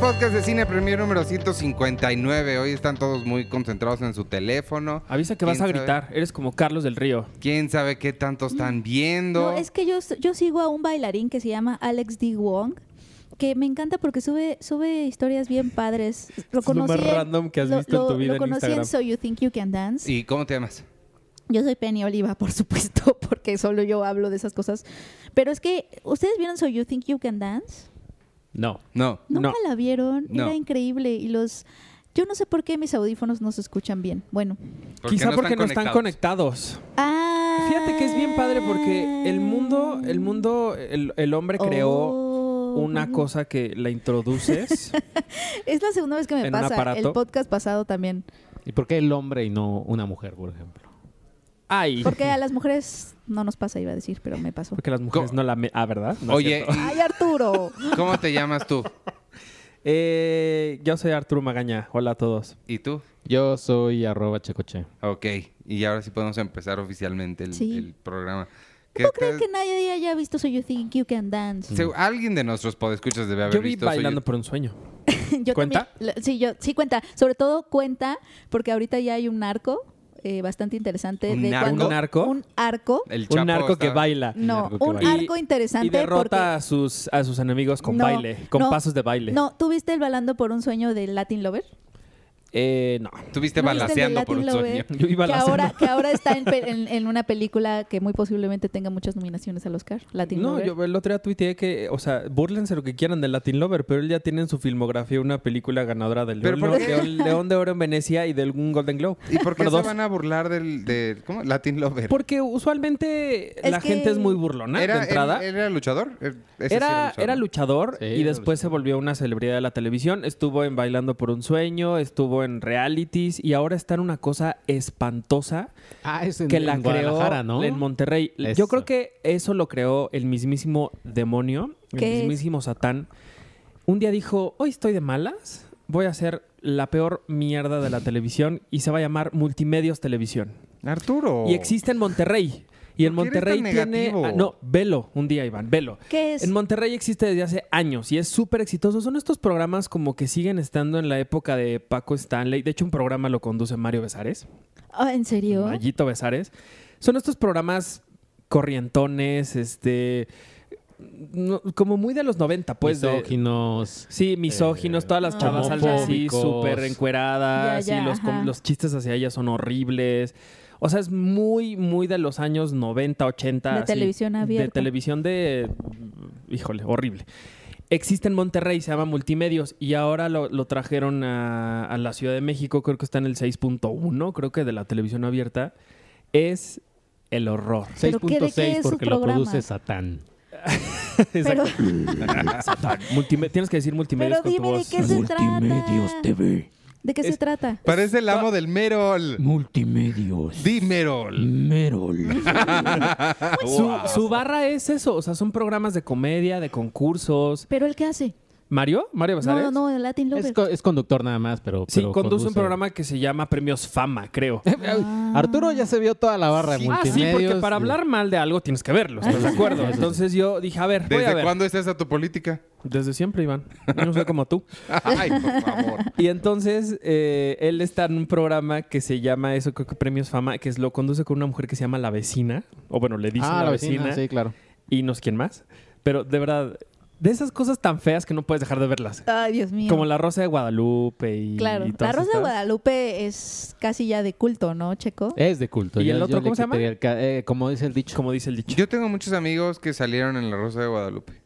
podcast de Cine Premier número 159. Hoy están todos muy concentrados en su teléfono. Avisa que vas a gritar. Eres como Carlos del Río. ¿Quién sabe qué tanto están viendo? No, es que yo, yo sigo a un bailarín que se llama Alex D. Wong que me encanta porque sube, sube historias bien padres. Lo conocí lo más random que has visto en tu vida en, Instagram. en, So You Think You Can Dance. ¿Y cómo te llamas? Yo soy Penny Oliva, por supuesto, porque solo yo hablo de esas cosas. Pero es que, ¿ustedes vieron So You Think You Can Dance? No. No. Nunca la vieron. Era increíble. Y los. Yo no sé por qué mis audífonos no se escuchan bien. Bueno. Quizá porque no están conectados. Ah. Fíjate que es bien padre porque el mundo, el mundo, el, hombre creó oh, una cosa que la introduces. es la segunda vez que me pasa. El podcast pasado también. ¿Y por qué el hombre y no una mujer, por ejemplo? Porque a las mujeres no nos pasa, iba a decir, pero me pasó. Porque las mujeres no la... Me... Ah, ¿verdad? Oye. Ay, Arturo. ¿Cómo te llamas tú? Eh, yo soy Arturo Magaña. Hola a todos. ¿Y tú? Yo soy arroba checoche. Ok. Y ahora sí podemos empezar oficialmente el, programa. ¿Cómo crees que nadie haya visto So You Think You Can Dance? alguien de nuestros podescuchas debe haber yo vi Bailando por un Sueño. yo ¿Cuenta? sí, yo, sí cuenta. Sobre todo cuenta porque ahorita ya hay un narco eh, bastante interesante. ¿Un, de ¿Un arco? Un arco. un arco que baila. No, un, arco interesante. Y derrota a, sus, a sus enemigos con baile, con pasos de baile. No, ¿tuviste el Balando por un sueño de Latin Lover? Eh, no. Tuviste balaseando por un sueño. Yo iba que, ahora, que ahora está en, en, una película que muy posiblemente tenga muchas nominaciones al Oscar. Latin no, yo el otro día tuiteé que, o sea, burlense lo que quieran del Latin Lover, pero él ya tiene en su filmografía una película ganadora del León, de Oro en Venecia y del Golden Globe. ¿Y por qué se van a burlar del, Latin Lover? Porque usualmente la gente es muy burlona de entrada. Er, era, era luchador. Era, luchador, y después se volvió una celebridad de la televisión. Estuvo en Bailando por un Sueño, estuvo en en realities y ahora está en una cosa espantosa ah, que la creó en Monterrey. Yo creo que eso lo creó el mismísimo demonio, el mismísimo Satán. Un día dijo, hoy estoy de malas, voy a hacer la peor mierda de la televisión y se va a llamar Multimedios Televisión. Arturo. Y existe en Monterrey. Y en Monterrey tiene. Ah, no, velo un día, Iván, velo. ¿Qué es? En Monterrey existe desde hace años y es súper exitoso. Son estos programas como que siguen estando en la época de Paco Stanley. De hecho, un programa lo conduce Mario Besares. Ah, ¿en serio? Mayito Besares. Son estos programas corrientones, este. como muy de los 90, pues. Misóginos. sí, misóginos. Eh, todas las chavas salen así súper encueradas los, los, chistes hacia ellas son horribles. O sea, es muy, muy de los años 90, 80. De televisión abierta. De televisión de. Mm, híjole, horrible. Existe en Monterrey, se llama Multimedios, y ahora lo, trajeron a, la Ciudad de México, creo que está en el 6.1, creo que de la televisión abierta. Es el horror. 6.6 porque lo produce Satán. Exacto. Satán. Tienes que decir multimedios. con tu voz. multimedios TV. ¿De qué se trata? Parece el amo del Merol. Multimedios. di Merol. su, su barra es eso, o sea, son programas de comedia, de concursos. ¿Pero él qué hace? Mario, Mario Basares. No, no, Latin Es, conductor nada más, pero. Sí, conduce, un programa que se llama Premios Fama, creo. Ah. Arturo ya se vio toda la barra de multimedios. Ah, sí, porque para hablar mal de algo tienes que verlo, ¿estás de ah, acuerdo? Entonces yo dije, a ver, ¿Desde voy a ver. cuándo es esa tu política? Desde siempre, Iván. no soy como tú. Ay, por favor. Y entonces eh, él está en un programa que se llama eso, creo que Premios Fama, que es, lo conduce con una mujer que se llama La Vecina. O bueno, le dicen ah, la, vecina, Sí, claro. Y no es quién más. Pero de verdad, de esas cosas tan feas que no puedes dejar de verlas. Ay, Dios mío. Como la Rosa de Guadalupe y. Claro, la Rosa de Guadalupe es casi ya de culto, ¿no, Checo? Es de culto. ¿Y el otro cómo se llama? Eh, como dice el dicho. Como dice el dicho. Yo tengo muchos amigos que salieron en la Rosa de Guadalupe.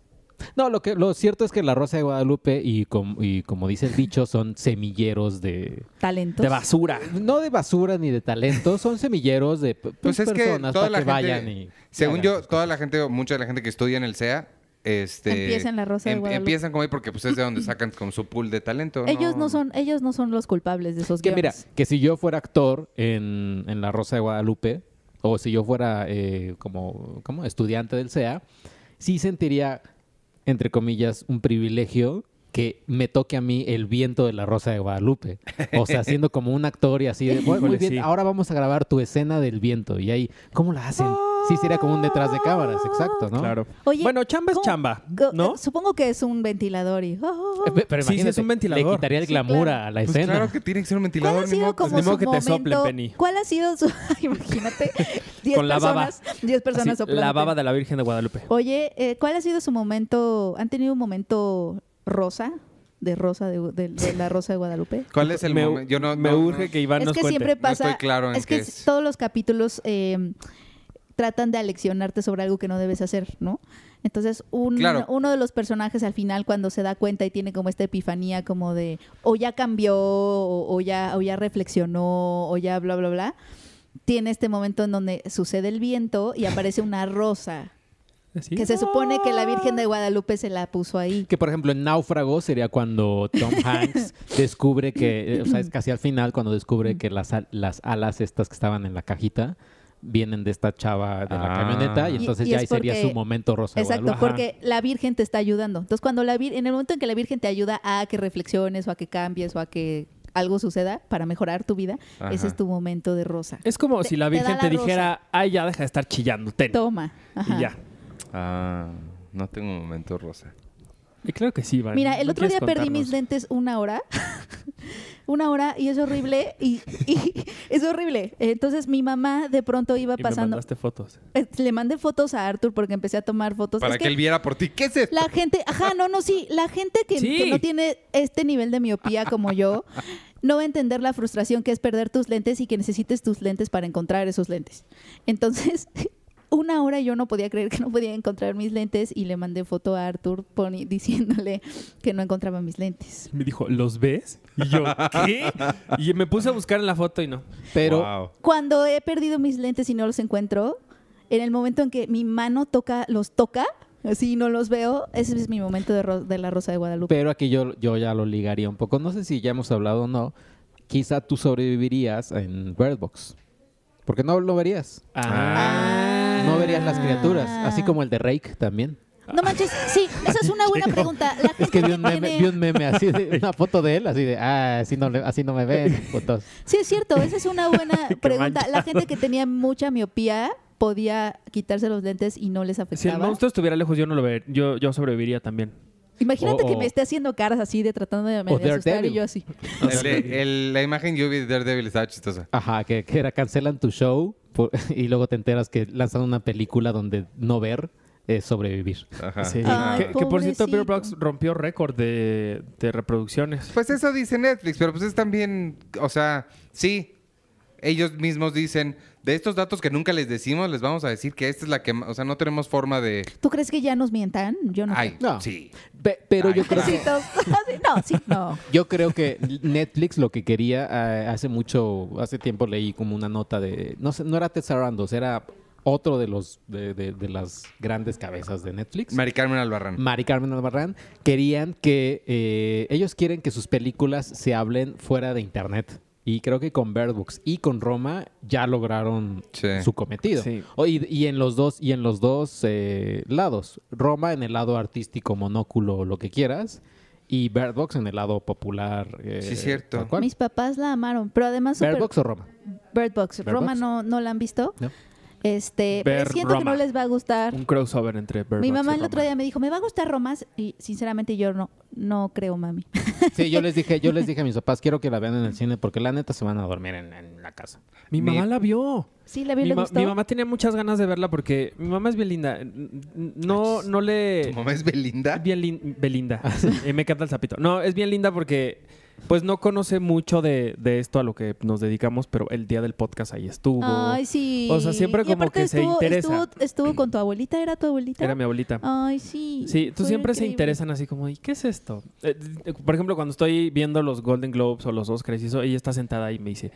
No, lo que lo cierto es que la Rosa de Guadalupe y, como dice el dicho, son semilleros de talentos. De basura. No de basura ni de talento, son semilleros de pues personas que para que vayan y. Según yo, toda la gente, mucha de la gente que estudia en el SEA este, empiezan la Rosa de em, Guadalupe. Empiezan como ahí porque pues es de donde sacan con su pool de talento. Ellos no, son, ellos no son los culpables de esos Que mira, que si yo fuera actor en, La Rosa de Guadalupe, o si yo fuera eh, como, como estudiante del SEA, sí sentiría, entre comillas, un privilegio que me toque a mí el viento de la Rosa de Guadalupe. O sea, siendo como un actor y así de, muy bien, ahora vamos a grabar tu escena del viento. Y ahí, ¿cómo la hacen? sí sería como un detrás de cámaras, exacto, ¿no? Claro. bueno, chamba es chamba, ¿no? Eh, supongo que es un ventilador y... Oh, oh, oh. Eh, pero Sí, es un ventilador. Le quitaría el glamour a la Pues escena. claro que tiene que ser un ventilador. ¿Cuál ha sido que te sople, Penny. ¿Cuál ha sido su... Imagínate, 10 Con baba. personas, personas la baba de la Virgen de Guadalupe. Oye, eh, ¿cuál ha sido su momento? ¿Han tenido un momento rosa? De rosa, de, la rosa de Guadalupe. ¿Cuál es el momento? Yo no, me urge que Iván es nos que cuente. siempre pasa. claro en es que todos los capítulos eh, tratan de aleccionarte sobre algo que no debes hacer, ¿no? Entonces, uno de los personajes al final, cuando se da cuenta y tiene como esta epifanía, como de, o ya cambió, o, ya, o ya reflexionó, o ya bla, bla, bla, tiene este momento en donde sucede el viento y aparece una rosa. Que se supone que la Virgen de Guadalupe se la puso ahí. Que por ejemplo en Náufrago sería cuando Tom Hanks descubre que, o sea, es casi al final cuando descubre que las, las alas estas que estaban en la cajita vienen de esta chava de la camioneta y ah. entonces ya ahí sería su momento rosa. Exacto, porque la Virgen te está ayudando. Entonces, cuando la vir en el momento en que la Virgen te ayuda a que reflexiones o a que cambies o a que algo suceda para mejorar tu vida, ese es tu momento de rosa. Es como si la Virgen te, dijera, ay, ya deja de estar chillando, ten. Toma. Y ya. Ah, no tengo un momento rosa. Y eh, claro que sí, vale. Mira, el otro día perdí mis lentes una hora. una hora y es horrible. Y, es horrible. Entonces mi mamá de pronto iba pasando. Le mandaste fotos. Eh, le mandé fotos a Arthur porque empecé a tomar fotos. Para que, él viera por ti. ¿Qué es esto? La gente, ajá, no, no, sí. La gente que no tiene este nivel de miopía como yo no va a entender la frustración que es perder tus lentes y que necesites tus lentes para encontrar esos lentes. Entonces, una hora yo no podía creer que no podía encontrar mis lentes y le mandé foto a Arthur Pony diciéndole que no encontraba mis lentes. Me dijo, ¿los ves? Y yo, ¿qué? Y me puse a buscar en la foto y no. Pero cuando he perdido mis lentes y no los encuentro, en el momento en que mi mano toca, los toca, así no los veo, ese es mi momento de, la Rosa de Guadalupe. Pero aquí yo, yo ya lo ligaría un poco. No sé si ya hemos hablado o no. Quizá tú sobrevivirías en Bird Box. Porque no lo verías. Ah. Ah. No verías las criaturas, así como el de Rake también. No manches, sí, esa es una buena pregunta. es que vi un, meme, así, de, una foto de él, así de, ah, así no, así no me ven, Sí, es cierto, esa es una buena pregunta. La gente que tenía mucha miopía podía quitarse los lentes y no les afectaba. Si el monstruo estuviera lejos, yo no lo vería yo, yo sobreviviría también. Imagínate que me esté haciendo caras así de tratando de y yo así. la imagen yo vi de Daredevil chistosa. Ajá, que, era cancelan tu show y luego te enteras que lanzan una película donde no ver es sobrevivir. Ajá. que, por cierto, Peter rompió récord de, de reproducciones. Pues eso dice Netflix, pero pues es también, o sea, sí, ellos mismos dicen, de estos datos que nunca les decimos, les vamos a decir que esta es la que, o sea, no tenemos forma de... ¿Tú crees que ya nos mientan? Yo no. Ay, no. sí. pero yo creo ah, no, sí, no. Yo creo que Netflix lo que quería ah, hace mucho, hace tiempo leí como una nota de, no sé, no era Ted era otro de los de, de, las grandes cabezas de Netflix. Mari Carmen Albarrán. Mari Carmen Albarrán. Querían que eh, ellos quieren que sus películas se hablen fuera de internet. Y creo que con Bird Box y con Roma ya lograron su cometido. y, en los dos, y en los dos eh, lados. Roma en el lado artístico, monóculo, lo que quieras. Y Bird Box en el lado popular. Eh, sí, cierto. Mis papás la amaron, pero además... o Roma? Bird Box. Roma No, no la han visto. No. Este, siento que no les va a gustar. Un crossover entre Bird Mi mamá el otro día me dijo, "Me va a gustar Romas" y sinceramente yo no no creo, mami. Sí, yo les dije, yo les dije a mis papás, quiero que la vean en el cine porque la neta se van a dormir en, la casa. Mi, mamá la vio. Sí, la vio mi, le gustó. mi mamá tenía muchas ganas de verla porque mi mamá es bien linda. No, no le. ¿Tu mamá es Belinda? Bien linda. Belinda. me encanta el zapito. No, es bien linda porque pues no conoce mucho de, esto a lo que nos dedicamos, pero el día del podcast ahí estuvo. Ay, sí. O sea, siempre como que se interesa. Estuvo, con tu abuelita, ¿era tu abuelita? Era mi abuelita. Ay, sí. Sí, tú siempre se interesan así como, ¿y qué es esto? Eh, eh, por ejemplo, cuando estoy viendo los Golden Globes o los Oscars y eso, ella está sentada y me dice,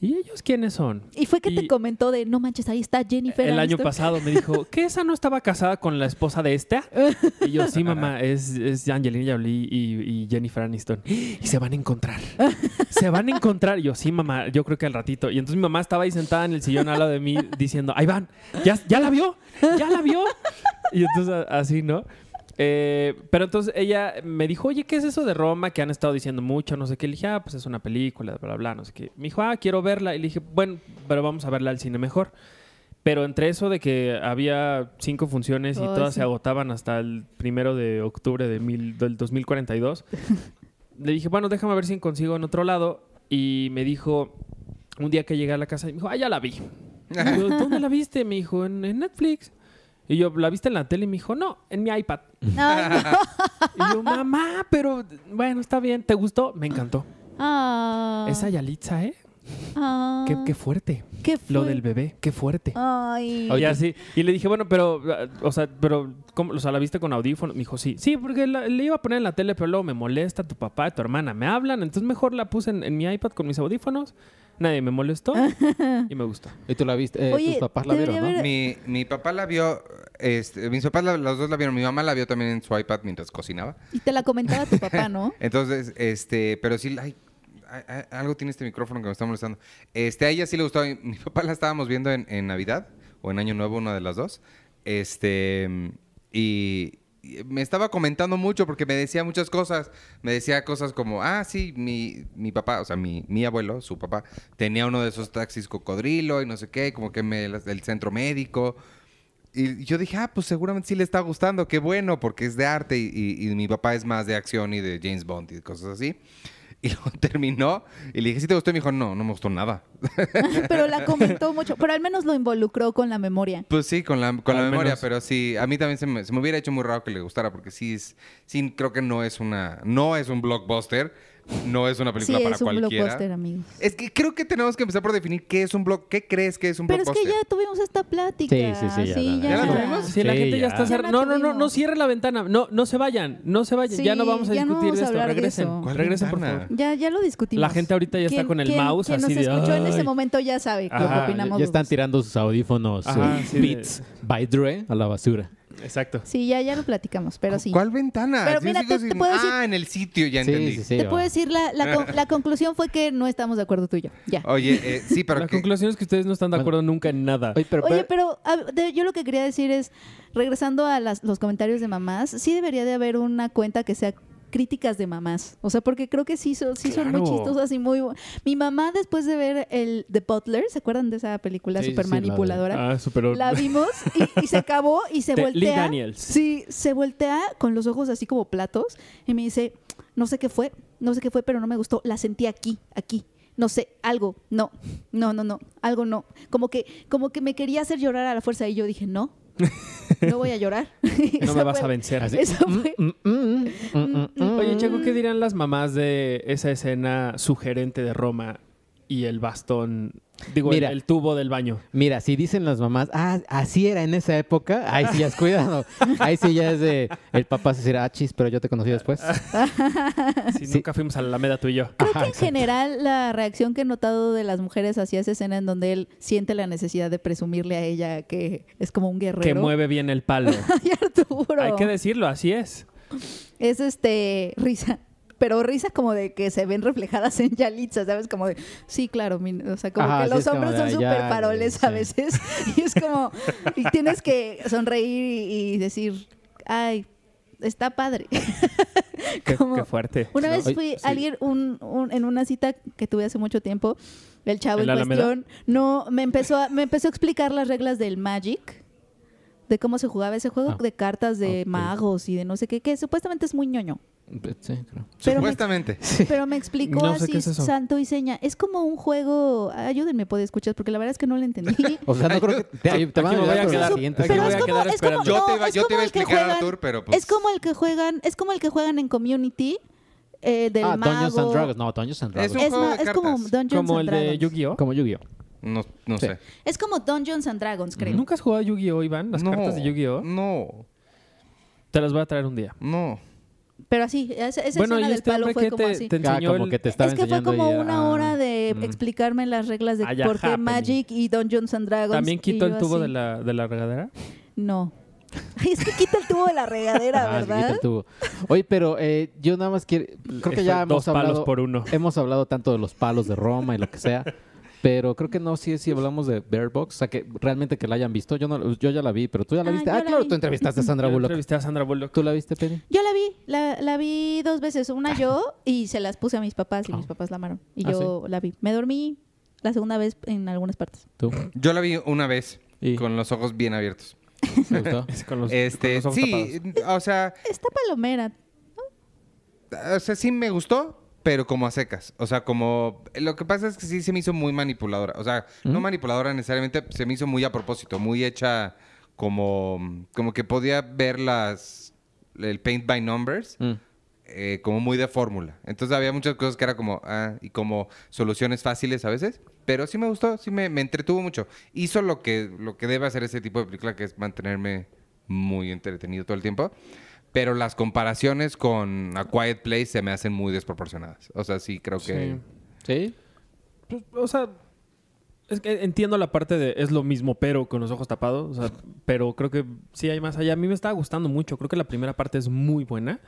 ¿y ellos quiénes son? Y fue que te comentó de, no manches, ahí está Jennifer. El año pasado me dijo, ¿que esa no estaba casada con la esposa de esta? Y yo, sí, mamá, es, es Angelina Jolie y, Jennifer Aniston. Y se van a encontrar. Se van a encontrar. Y yo, sí, mamá, yo creo que al ratito. Y entonces mi mamá estaba ahí sentada en el sillón al lado de mí diciendo, ahí van, ya la vio? ¿Ya la vio? Y entonces así, ¿no? Eh, pero entonces ella me dijo, oye, ¿qué es eso de Roma que han estado diciendo mucho? No sé qué. Le dije, ah, pues es una película, bla, bla, bla, no sé qué. Me dijo, ah, quiero verla. Y le dije, bueno, pero vamos a verla al cine mejor. Pero entre eso de que había cinco funciones y todas se agotaban hasta el primero de octubre de del 2042, le dije, bueno, déjame ver si consigo en otro lado. Y me dijo, un día que llegué a la casa, me dijo, ah, ya la vi. ¿Dónde la viste? Me dijo, en Netflix. Y yo, ¿la viste en la tele? Y me dijo, no, en mi iPad. y yo, mamá, pero bueno, está bien. ¿Te gustó? Me encantó. Ah. Esa Yalitza, ¿eh? Ah. Qué, fuerte. Qué Lo del bebé, qué fuerte. Ay. Oye, sí. Y le dije, bueno, pero, o sea, pero, ¿cómo? O sea, ¿la viste con audífonos? Me dijo, sí. Sí, porque le iba a poner en la tele, pero luego me molesta tu papá, tu hermana, me hablan. Entonces mejor la puse en mi iPad con mis audífonos Nadie me molestó y me gustó. ¿Y tú la viste? Eh, tus papás la vieron, ¿no? Mi, papá la vio, este, mis papás las los dos la vieron, mi mamá la vio también en su iPad mientras cocinaba. Y te la comentaba tu papá, ¿no? Entonces, este, pero sí, hay algo tiene este micrófono que me está molestando. Este, a ella sí le gustó, mi papá la estábamos viendo en, en Navidad o en Año Nuevo, una de las dos. Este, y, eh, me estaba comentando mucho porque me decía muchas cosas. Me decía cosas como, ah, sí, mi, papá, o sea, mi, abuelo, su papá, tenía uno de esos taxis cocodrilo y no sé qué, como que me, el centro médico. Y yo dije, ah, pues seguramente sí le está gustando, qué bueno, porque es de arte y, y mi papá es más de acción y de James Bond y cosas así. Y lo terminó y le dije, ¿sí te gustó? Y me dijo, no, no me gustó nada. pero la comentó mucho, pero al menos lo involucró con la memoria. Pues sí, con la, con la memoria, pero sí, a mí también se me, se me, hubiera hecho muy raro que le gustara, porque sí, es, sí creo que no es una, no es un blockbuster, no es una película sí, para es un cualquiera. blockbuster, amigos. Es que creo que tenemos que empezar por definir qué es un blog, qué crees que es un Pero blockbuster. Pero es que ya tuvimos esta plática. Sí, sí, sí. ¿Ya, la tuvimos? Sí, la gente ya, está cerrando. No, no, no, no cierre la ventana. No, no se vayan, no se vayan. ya no vamos a discutir no esto. Regresen. Regresen, por nada Ya, ya lo discutimos. La gente ahorita ya está con el mouse. Quien nos de, escuchó en ese momento ya sabe Ya están tirando sus audífonos, beats by Dre a la basura. Exacto. Sí, ya, ya lo platicamos, pero sí. ¿Cuál ventana? Pero mira, Ah, en el sitio, ya entendí. Sí, te puedo decir, la, conclusión fue que no estamos de acuerdo tú y Ya. Oye, eh, sí, pero... La conclusión es que ustedes no están de acuerdo nunca en nada. Oye, pero, yo lo que quería decir es, regresando a las, los comentarios de mamás, sí debería de haber una cuenta que sea críticas de mamás. O sea, porque creo que sí, son, sí son muy chistosas y muy... Mi mamá después de ver el The Butler, ¿se acuerdan de esa película súper manipuladora? Ah, la, vimos y, se acabó y se voltea. Sí, se voltea con los ojos así como platos y me dice, no sé qué fue, no sé qué fue, pero no me gustó. La sentí aquí, aquí no sé, algo, no, no, no, no, algo no. Como que, como que me quería hacer llorar a la fuerza y yo dije, no, no voy a llorar. no me vas a vencer. Así. Mm, mm, mm, Oye, Chaco, ¿qué dirán las mamás de esa escena sugerente de Roma y el bastón Digo, mira, el, tubo del baño. Mira, si dicen las mamás, ah, así era en esa época, ahí sí ya es cuidado. Ahí sí ya es de el papá se dirá, ah, chis, pero yo te conocí después. Si nunca fuimos a la Alameda tú y yo. Creo que en general la reacción que he notado de las mujeres hacia esa escena en donde él siente la necesidad de presumirle a ella que es como un guerrero. Que mueve bien el palo. Hay que decirlo, así es. Es este risa pero risas como de que se ven reflejadas en Yalitza, ¿sabes? Como de, sí, claro, o sea, como que los hombres son súper paroles a veces. Y es como, y tienes que sonreír y, decir, ay, está padre. qué, fuerte. Una vez fui a en una cita que tuve hace mucho tiempo, el chavo en, en cuestión, no, me empezó, a, me empezó a explicar las reglas del Magic de cómo se jugaba ese juego ah, de cartas de magos y de no sé qué, que supuestamente es muy ñoño. Sí, creo. supuestamente. pero me explicó así, santo y seña. Es como un juego. Ayúdenme, puede escuchar, porque la verdad es que no lo entendí. o sea, no creo que. Te, te van a quedar Pero es como, yo te iba, yo te iba a explicar, juegan, Arthur, pero. Pues. Es como el que juegan, es como el que juegan en community. Eh, del ah, Dungeons and Dragons. No, Dungeons and Dragons. Es, un juego de es como el de Yu-Gi-Oh. Como Yu-Gi-Oh. No, no sé. Es como Dungeons and Dragons, creo. ¿Nunca has jugado Yu-Gi-Oh, Iván? ¿Las cartas de Yu-Gi-Oh? No. Te las voy a traer un día. No. Pero así, esa, esa bueno, escena del este palo fue como te, así. Te ah, como que te estaba es que fue como una ah, hora de mm. explicarme las reglas de ah, por qué Magic y Dungeons and Dragons. ¿También quitó el tubo de la, de la regadera? No. es que quita el tubo de la regadera, ah, ¿verdad? Quita el tubo. Oye, pero eh, yo nada más quiero. Creo que ya hemos dos hablado. Palos por uno. Hemos hablado tanto de los palos de Roma y lo que sea. Pero creo que no, sí, si pues hablamos de Bear Box, o sea, que realmente que la hayan visto. Yo no, yo ya la vi, pero tú ya la ah, viste. Ah, claro, tú entrevistaste a Sandra Bullock. ¿Tú la viste, Penny? Yo la vi, la, vi dos veces. Una ah. yo y se las puse a mis papás y oh. mis papás la amaron. Y ah, yo la vi. Me dormí la segunda vez en algunas partes. ¿Tú? Yo la vi una vez ¿Y? con los ojos bien abiertos. con los, este, sí, o sea... Está palomera, O sea, sí me gustó, pero como a secas. O sea, como. Lo que pasa es que sí se me hizo muy manipuladora. O sea, no manipuladora necesariamente, se me hizo muy a propósito, muy hecha como. Como que podía ver las. El paint by numbers. Mm. Eh, como muy de fórmula. Entonces había muchas cosas que era como, ah, y como soluciones fáciles a veces. Pero sí me gustó, sí me, me, entretuvo mucho. Hizo lo que, lo que debe hacer ese tipo de película, que es mantenerme muy entretenido todo el tiempo pero las comparaciones con A Quiet Place se me hacen muy desproporcionadas. O sea, sí creo que... Sí. Pues, o sea, es que entiendo la parte de es lo mismo, pero con los ojos tapados. pero creo que sí hay más allá. A mí me está gustando mucho. Creo que la primera parte es muy buena.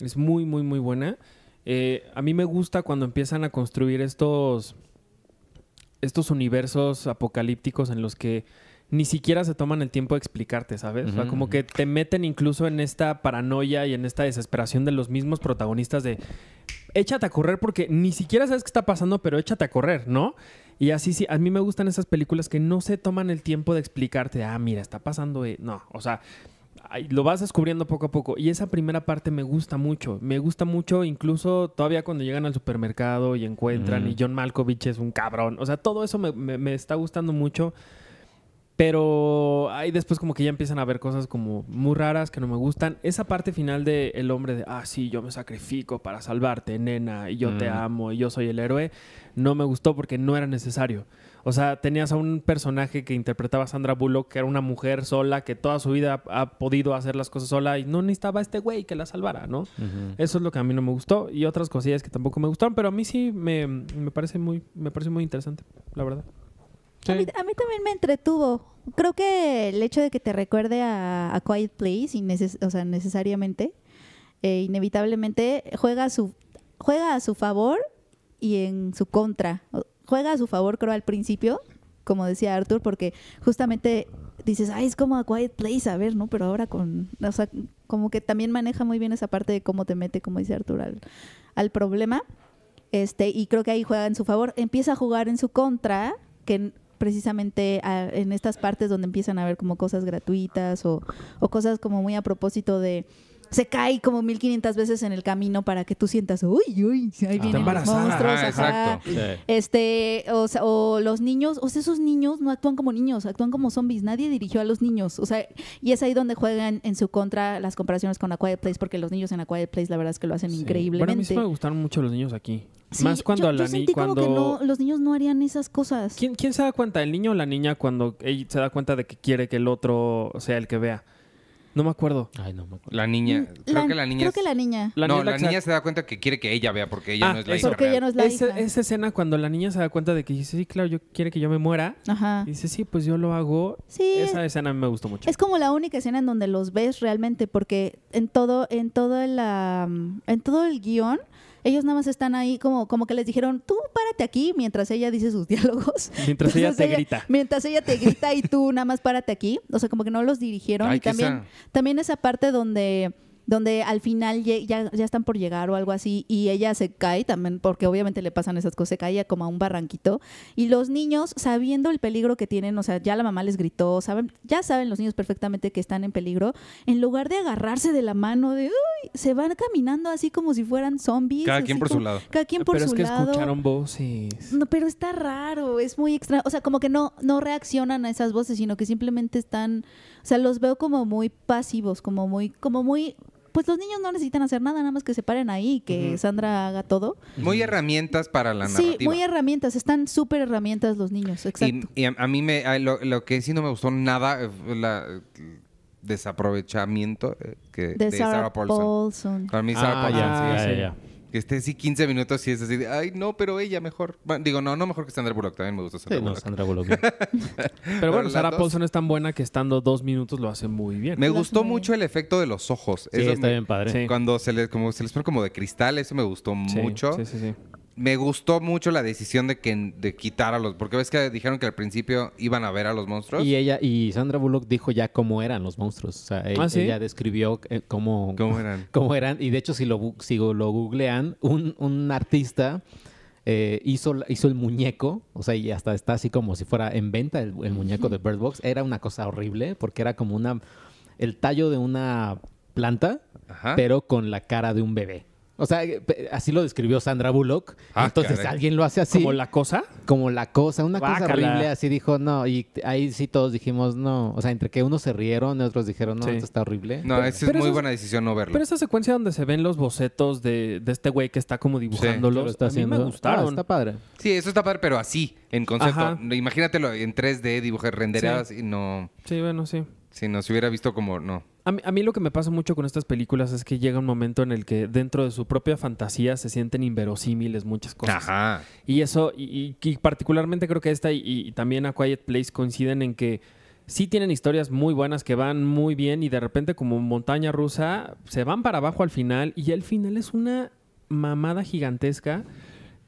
Es muy, muy, muy buena. Eh, a mí me gusta cuando empiezan a construir estos, estos universos apocalípticos en los que ni siquiera se toman el tiempo de explicarte, ¿sabes? O sea, como que te meten incluso en esta paranoia y en esta desesperación de los mismos protagonistas de échate a correr porque ni siquiera sabes qué está pasando, pero échate a correr, ¿no? Y así sí, a mí me gustan esas películas que no se toman el tiempo de explicarte, ah, mira, está pasando, e-". no, o sea, lo vas descubriendo poco a poco. Y esa primera parte me gusta mucho. Me gusta mucho, incluso todavía cuando llegan al supermercado y encuentran, y John Malkovich es un cabrón. O sea, todo eso me está gustando mucho. Pero ahí después como que ya empiezan a ver cosas como muy raras que no me gustan. Esa parte final de el hombre de, ah, sí, yo me sacrifico para salvarte, nena, y yo te amo, y yo soy el héroe, no me gustó porque no era necesario. O sea, tenías a un personaje que interpretaba Sandra Bullock, que era una mujer sola, que toda su vida ha podido hacer las cosas sola y no necesitaba a este güey que la salvara, ¿no? Eso es lo que a mí no me gustó y otras cosillas que tampoco me gustaron, pero a mí sí me, me, parece, muy, me parece muy interesante, la verdad. A, mí, también me entretuvo. Creo que el hecho de que te recuerde a, Quiet Place, o sea, necesariamente, eh, inevitablemente juega a, su, juega a su favor y en su contra. Juega a su favor, creo, al principio, como decía Arthur, porque justamente dices, ay, es como a Quiet Place, a ver, ¿no? Pero ahora con, o sea, como que también maneja muy bien esa parte de cómo te mete, como dice Arthur, al, al problema. Este, y creo que ahí juega en su favor. Empieza a jugar en su contra, que precisamente en estas partes donde empiezan a haber como cosas gratuitas o, o cosas como muy a propósito de se cae como 1500 veces en el camino para que tú sientas, uy, uy, ahí ah. vienen monstruos. Ah, este, o, los niños, o sea, esos niños no actúan como niños, actúan como zombies. Nadie dirigió a los niños. O sea, y es ahí donde juegan en su contra las comparaciones con A Place, porque los niños en A Place, la verdad es que lo hacen increíble. increíblemente. Bueno, a mí me gustaron mucho los niños aquí. Más cuando yo, la sentí cuando... Como que no, los niños no harían esas cosas. ¿Quién, se da cuenta? ¿El niño o la niña cuando ella se da cuenta de que quiere que el otro sea el que vea? No me acuerdo. Ay, no me acuerdo. La niña. Mm, creo que la niña. Creo que la niña. no, la niña se da cuenta que quiere que ella vea porque ella ah, no es la hija. Porque ella no es la esa, hija. Esa escena cuando la niña se da cuenta de que dice, sí, claro, yo quiere que yo me muera. Ajá. dice, sí, pues yo lo hago. Sí. Esa escena me gustó mucho. Es como la única escena en donde los ves realmente porque en todo, en todo el, mm, en todo el guión ellos nada más están ahí como, como que les dijeron, tú párate aquí mientras ella dice sus diálogos. Mientras ella te grita. Mientras ella te grita y tú nada más párate aquí. O sea, como que no los dirigieron. y también, también esa parte donde donde al final ya, están por llegar o algo así y ella se cae también, porque obviamente le pasan esas cosas, se cae como a un barranquito y los niños sabiendo el peligro que tienen, o sea, ya la mamá les gritó, saben, ya saben los niños perfectamente que están en peligro, en lugar de agarrarse de la mano de, uy, se van caminando así como si fueran zombies. Cada quien por su lado. Cada quien por su lado. es que escucharon No, pero está raro, es muy extraño, o sea, como que no, no reaccionan a esas voces, sino que simplemente están, o sea, los veo como muy pasivos, como muy, como muy pues los niños no necesitan hacer nada, nada más que se paren ahí y que Sandra haga todo. Muy herramientas para la narrativa. Sí, muy herramientas, están súper herramientas los niños, exacto. Y, a, mí me, lo, que sí no me gustó nada, eh, la desaprovechamiento eh, que, de, Sarah, Paulson. Para mí Sarah ah, Paulson, Ah, Ya. Que esté así 15 minutos y es así ay, no, pero ella mejor. digo, no, no mejor que Sandra Bullock, también me gusta Sandra sí, Bullock. No, Sandra Bullock. pero bueno, Sarah Paulson es tan buena que estando dos minutos lo hace muy bien. Me gustó mucho el efecto de los ojos. Sí, está bien padre. Cuando se les, como, se les pone como de cristal, eso me gustó mucho. Sí, sí, sí me gustó mucho la decisión de que de quitar a los porque ves que dijeron que al principio iban a ver a los monstruos y ella y Sandra Bullock dijo ya cómo eran los monstruos o sea, e- ah, ella, describió eh, cómo, cómo eran y de hecho si lo si lo googlean un, un artista eh, hizo, hizo el muñeco, o sea, y hasta está así como si fuera en venta el, muñeco de Bird Box. Era una cosa horrible porque era como una, el tallo de una planta, pero con la cara de un bebé. O sea, eh, así lo describió Sandra Bullock. Ah, Entonces alguien lo hace así. ¿Como la cosa? Como la cosa, una cosa horrible, así dijo, no. Y ahí sí todos dijimos, no. O sea, entre que unos se rieron y otros dijeron, no, esto está horrible. No, es muy buena decisión no verlo. Pero esa secuencia donde se ven los bocetos de, de este güey que está como dibujándolo, está haciendo. mí me ah, gustaron. está padre. Sí, eso está padre, pero así, en concepto. Imagínatelo en 3D, dibujar renderadas y no... Sí, bueno, sí. Si no se hubiera visto como, no. A mí, a lo que me pasa mucho con estas películas es que llega un momento en el que dentro de su propia fantasía se sienten inverosímiles muchas cosas. Ajá. Y eso, y, particularmente creo que esta y, y también A Quiet Place coinciden en que sí tienen historias muy buenas que van muy bien y de repente como montaña rusa se van para abajo al final y al final es una mamada gigantesca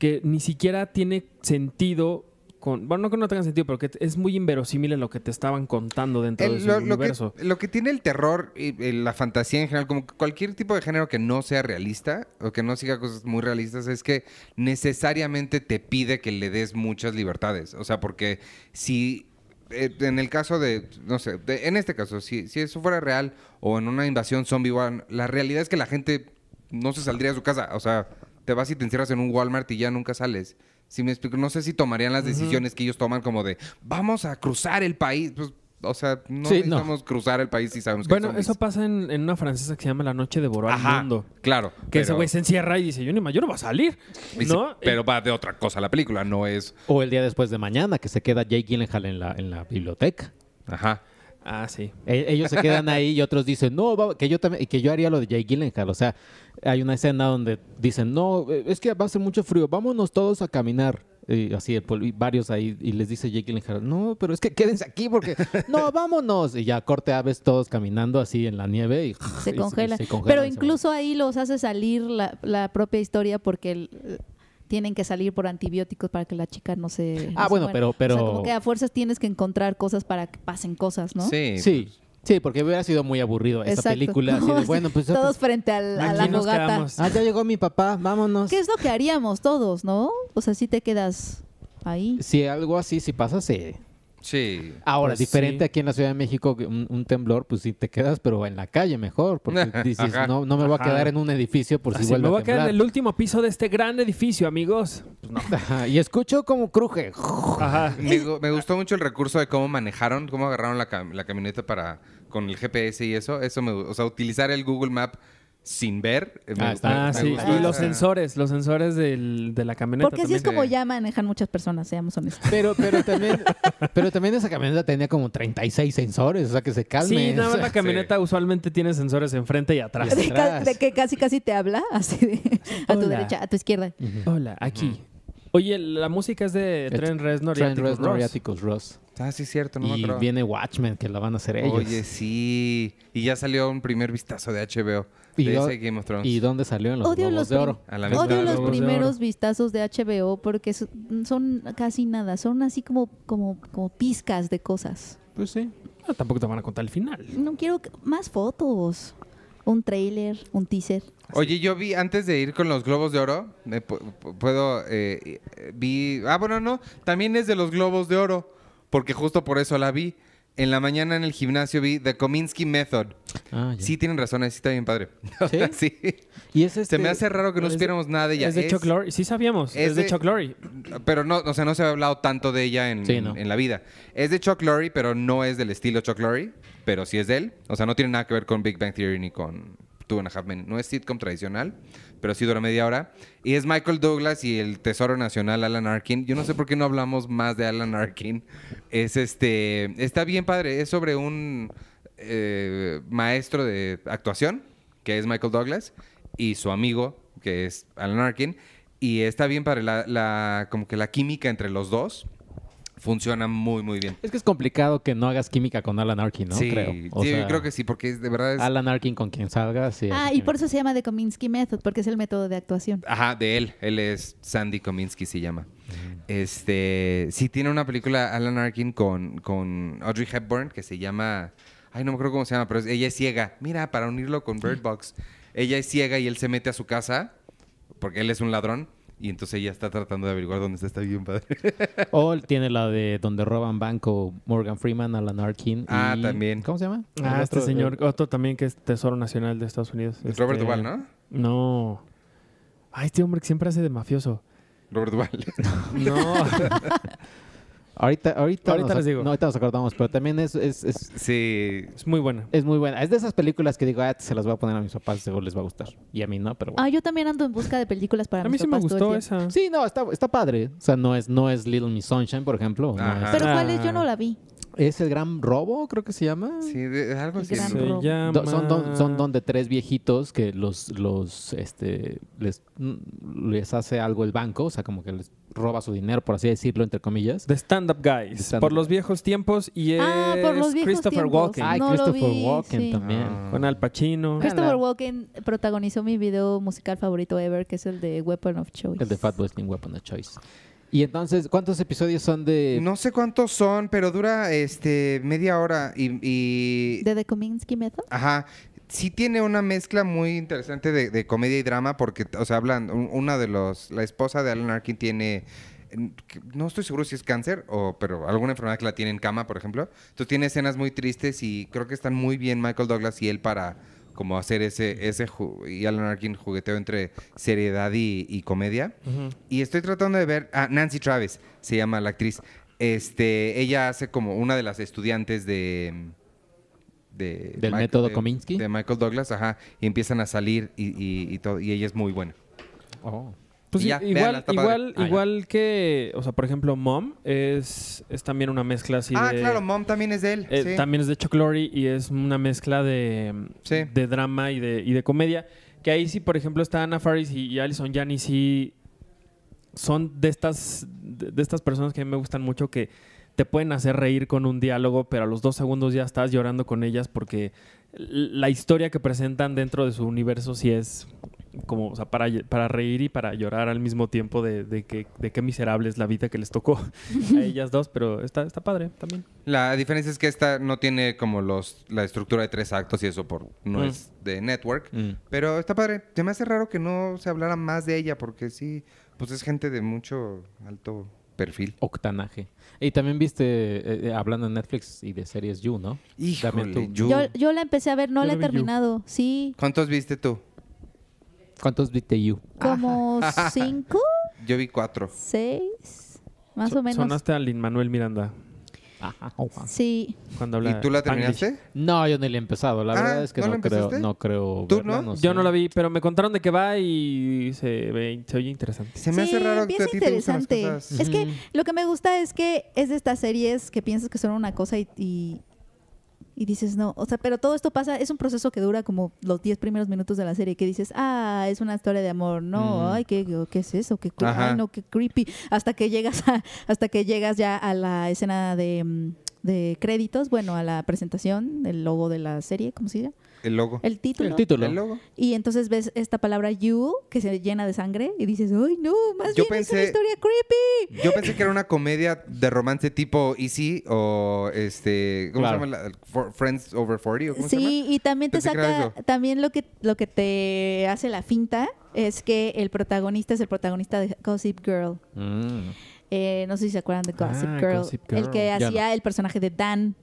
que ni siquiera tiene sentido bueno, no que no tengan sentido, pero es muy inverosímil en lo que te estaban contando dentro de ese lo, universo. Lo que, tiene el terror y, eh, la fantasía en general, como cualquier tipo de género que no sea realista o que no siga cosas muy realistas, es que necesariamente te pide que le des muchas libertades. O sea, porque si eh, en el caso de, no sé, en este caso, si, eso fuera real o en una invasión zombie, la realidad es que la gente no se saldría de su casa. O sea, te vas y te encierras en un Walmart y ya nunca sales. Si me explico, no sé si tomarían las decisiones que ellos toman como de vamos a cruzar el país. Pues, o sea, no vamos cruzar el país si sabemos que Bueno, eso pasa en, una francesa que se llama La Noche de Boró al Mundo. Claro. Que ese güey se encierra y dice, yo mayor no va a salir. Pero va de otra cosa la película, no es. O el día después de mañana, que se queda Jake Gyllenhaal en la, en la biblioteca. Ajá. Ah, sí. E, ellos se quedan ahí y otros dicen, no, que yo también, que yo haría lo de Jay Gyllenhaal. O sea, hay una escena donde dicen, no, e, es que va a hacer mucho frío, vámonos todos a caminar. Y así, varios ahí, y les dice Jay Gyllenhaal, no, pero es que quédense aquí porque, no, vámonos. Y ya corte aves todos caminando así en la nieve y se, congela. Pero incluso ahí los hace salir la, la propia historia porque el, tienen que salir por antibióticos para que la chica no se... ah, bueno, pero... pero... como que a fuerzas tienes que encontrar cosas para que pasen cosas, ¿no? Sí. Sí. Sí, porque hubiera sido muy aburrido esa película. bueno, pues, todos pues, frente al, a la Ah, ya llegó mi papá, vámonos. ¿Qué es lo que haríamos todos, no? O sea, si te quedas ahí. Si algo así, si pasa, sí. Sí. Ahora, pues diferente aquí en la Ciudad de México, un, temblor, pues sí te quedas, pero en la calle mejor, porque dices, no, no me voy a quedar en un edificio por si ah, a temblar. me voy a, quedar en el último piso de este gran edificio, amigos. Pues y escucho como cruje. Me, gustó mucho el recurso de cómo manejaron, cómo agarraron la, camioneta para con el GPS y eso. Eso me, o sea, utilizar el Google Map sin ver. Eh, ah, sí. Y los sensores, los sensores de la camioneta. Porque así es como ya manejan muchas personas, seamos honestos. Pero, pero, también, pero también esa camioneta tenía como 36 sensores, o sea que se calme. Sí, nada más la camioneta usualmente tiene sensores enfrente y atrás. De, que casi casi te habla, así de, a tu derecha, a tu izquierda. Hola, aquí. Oye, la música es de Trent Tren y Noriáticos Ross. Ah, sí, cierto, y viene Watchmen, que la van a hacer ellos. Oye, sí. Y ya salió un primer vistazo de HBO. ¿Y, de Game of ¿Y dónde salió? En los Globos de Oro. A la Odio los primeros vistazos de HBO porque son casi nada. Son así como, como, como pizcas de cosas. Pues sí. tampoco te van a contar el final. No quiero más fotos. Un trailer, un teaser. Oye, yo vi, antes de ir con los Globos de Oro, puedo, eh, eh, vi, ah, bueno, no, también es de los Globos de Oro porque justo por eso la vi. En la mañana en el gimnasio vi The Kominsky Method. Ah, sí, tienen razón, sí está bien padre. ¿Sí? sí. y es este, se me hace raro que no supiéramos nada de ella. Es de Chuck Lorre, sí sabíamos, es, de, Chuck Lorre. Pero no, o sea, no se ha hablado tanto de ella en, en, la vida. Es de Chuck Lorre, pero no es del estilo Chuck Lorre, pero sí es de él. O sea, no tiene nada que ver con Big Bang Theory ni con, no es sitcom tradicional, pero sí dura media hora. Y es Michael Douglas y el Tesoro Nacional, Alan Arkin. Yo no sé por qué no hablamos más de Alan Arkin. Es este. Está bien padre. Es sobre un eh, maestro de actuación, que es Michael Douglas, y su amigo, que es Alan Arkin. Y está bien padre la como que la química entre los dos funciona muy, muy bien. Es que es complicado que no hagas química con Alan Arkin, ¿no? Sí, creo. que sí, porque de verdad es... Alan Arkin con quien salga, sí. Ah, y por eso se llama The Cominsky Method, porque es el método de actuación. Ajá, de él. Él es Sandy Cominsky se llama. Mm. Este, sí, tiene una película Alan Arkin con, con Audrey Hepburn que se llama... Ay, no me acuerdo cómo se llama, pero ella es ciega. Mira, para unirlo con Bird mm. Box. Ella es ciega y él se mete a su casa, porque él es un ladrón y entonces ella está tratando de averiguar dónde está, está bien padre. o tiene la de donde roban banco Morgan Freeman, Alan Arkin. Ah, también. ¿Cómo se llama? Ah, este señor, otro también que es Tesoro Nacional de Estados Unidos. Es este Robert Duvall, ¿no? No. Ay, ah, este hombre que siempre hace de mafioso. Robert Duvall. no. Ahorita, ahorita, ahorita nos acordamos, pero también es, es, es, Sí. Es muy buena. Es muy buena. Es de esas películas que digo, ah, se las voy a poner a mis papás, seguro les va a gustar. Y a mí no, pero ah, bueno. Ah, yo también ando en busca de películas para mis papás. A mí sí me gustó esa. Sí, no, está, está padre. O sea, no es, no es Little Miss Sunshine, por ejemplo. Pero ¿cuál es? Yo no ah. la vi. Es el Gran Robo, creo que se llama. Sí, algo así. son, son donde tres viejitos que los, los, este, les, les hace algo el banco, o sea, como que les roba su dinero, por así decirlo, entre comillas. The Stand Up Guys, por los viejos tiempos y ah, es ah, por los Christopher tiempos. Walken. Ay, Christopher Walken también. Ah. Con Al Pacino. Christopher Walken protagonizó mi video musical favorito ever, que es el de Weapon of Choice. El de Fat Weapon of Choice. Y entonces, ¿cuántos episodios son de...? No sé cuántos son, pero dura este media hora y... y... ¿De The Kominsky Method? Ajá sí tiene una mezcla muy interesante de, comedia y drama, porque, o sea, hablan, una de los, la esposa de Alan Arkin tiene, no estoy seguro si es cáncer, o, pero alguna enfermedad que la tiene en cama, por ejemplo. Entonces tiene escenas muy tristes y creo que están muy bien Michael Douglas y él para como hacer ese, ese y Alan Arkin jugueteo entre seriedad y, comedia. Y estoy tratando de ver, ah, Nancy Travis se llama la actriz. Este, ella hace como una de las estudiantes de del método Kominsky. De Michael Douglas, ajá. Y empiezan a salir y, todo. Y ella es muy buena. Pues igual, que, o sea, por ejemplo, Mom es, es también una mezcla así. Ah, claro, Mom también es de él. Eh, también es de Chuck y es una mezcla de, de drama y de, de comedia. Que ahí sí, por ejemplo, está Anna Faris y, Allison Alison Janney sí son de estas, de estas personas que a mí me gustan mucho que te pueden hacer reír con un diálogo, pero a los dos segundos ya estás llorando con ellas porque la historia que presentan dentro de su universo sí es como, o sea, para, para reír y para llorar al mismo tiempo de, que, de qué miserable es la vida que les tocó a ellas dos, pero está, está padre también. La diferencia es que esta no tiene como los la estructura de tres actos y eso por no mm. es de network, mm. pero está padre. Se me hace raro que no se hablara más de ella porque sí, pues es gente de mucho alto perfil. Octanaje. Y también viste, eh, eh, hablando de Netflix y de series You, ¿no? Híjole, Yo, la empecé a ver, no la he terminado, sí. ¿Cuántos viste tú? ¿Cuántos viste You? Como cinco. Yo vi cuatro. Seis, más o menos. Sonaste a Lin Manuel Miranda. Sí. Cuando ¿Y tú la terminaste? No, yo ni la he empezado. La ah, verdad es que ¿no creo, no creo. ¿Tú no? Yo no la vi, pero me contaron de qué va y se, ve- se oye interesante. Se me hace raro que a interesante. Es que lo que me gusta es que es de estas series que piensas que son una cosa y, y y dices, no, o sea, pero todo esto pasa, es un proceso que dura como los 10 primeros minutos de la serie, que dices, ah, es una historia de amor, no, mm. ay, ¿qué, es eso? ¿Qué, no, qué creepy, hasta que llegas a, hasta que llegas ya a la escena de, mm, de créditos, bueno, a la presentación, del logo de la serie, ¿cómo se llama? El logo. El título. El título. logo. Y entonces ves esta palabra you que se llena de sangre y dices, ¡ay no! Más yo bien es una historia creepy. Yo pensé que era una comedia de romance tipo Easy o este. ¿Cómo se llama? Friends Over 40 cómo sí, y también te saca. También lo que, lo que te hace la finta es que el protagonista es el protagonista de Gossip Girl. Mm. Eh, no sé si se acuerdan de ah, Gossip, Girl, el que hacía el personaje de Dan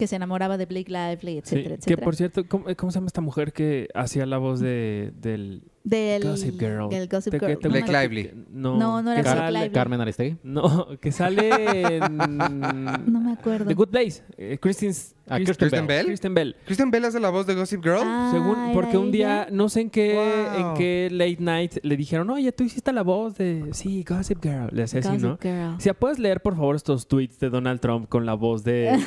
que se enamoraba de Blake Lively, etcétera, etcétera. Que por cierto, ¿cómo, ¿cómo, se llama esta mujer que hacía la voz de, del, del Gossip Girl. Del Gossip Girl. Blake Lively. No, no, era Carmen Aristegui. No, que sale en... No me acuerdo. The Good Place. Eh, Kristen, ah, Bell. Kristen Bell. Bell hace la voz de Gossip Girl. Ah, Según, porque un día, no sé en qué, en qué late night le dijeron, oye, tú hiciste la voz de... Sí, Gossip Girl. Le hacía así, ¿no? Girl. Si puedes leer, por favor, estos tweets de Donald Trump con la voz de,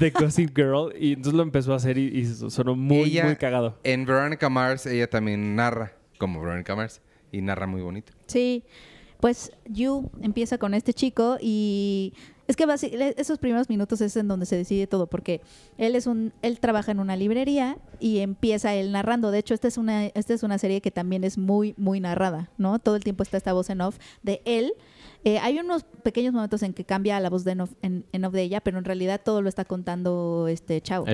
de Gossip Girl. Y entonces lo empezó a hacer y, sonó muy, muy cagado. En Veronica Mars, ella también narra como Veronica Mars, y narra muy bonito. Sí, pues You empieza con este chico y es que esos primeros minutos es en donde se decide todo, porque él es un, él trabaja en una librería y empieza él narrando. De hecho, esta es una, esta es una serie que también es muy, muy narrada, ¿no? Todo el tiempo está esta voz en off de él eh, hay unos pequeños momentos en que cambia la voz de en de ella, pero en realidad todo lo está contando este chavo.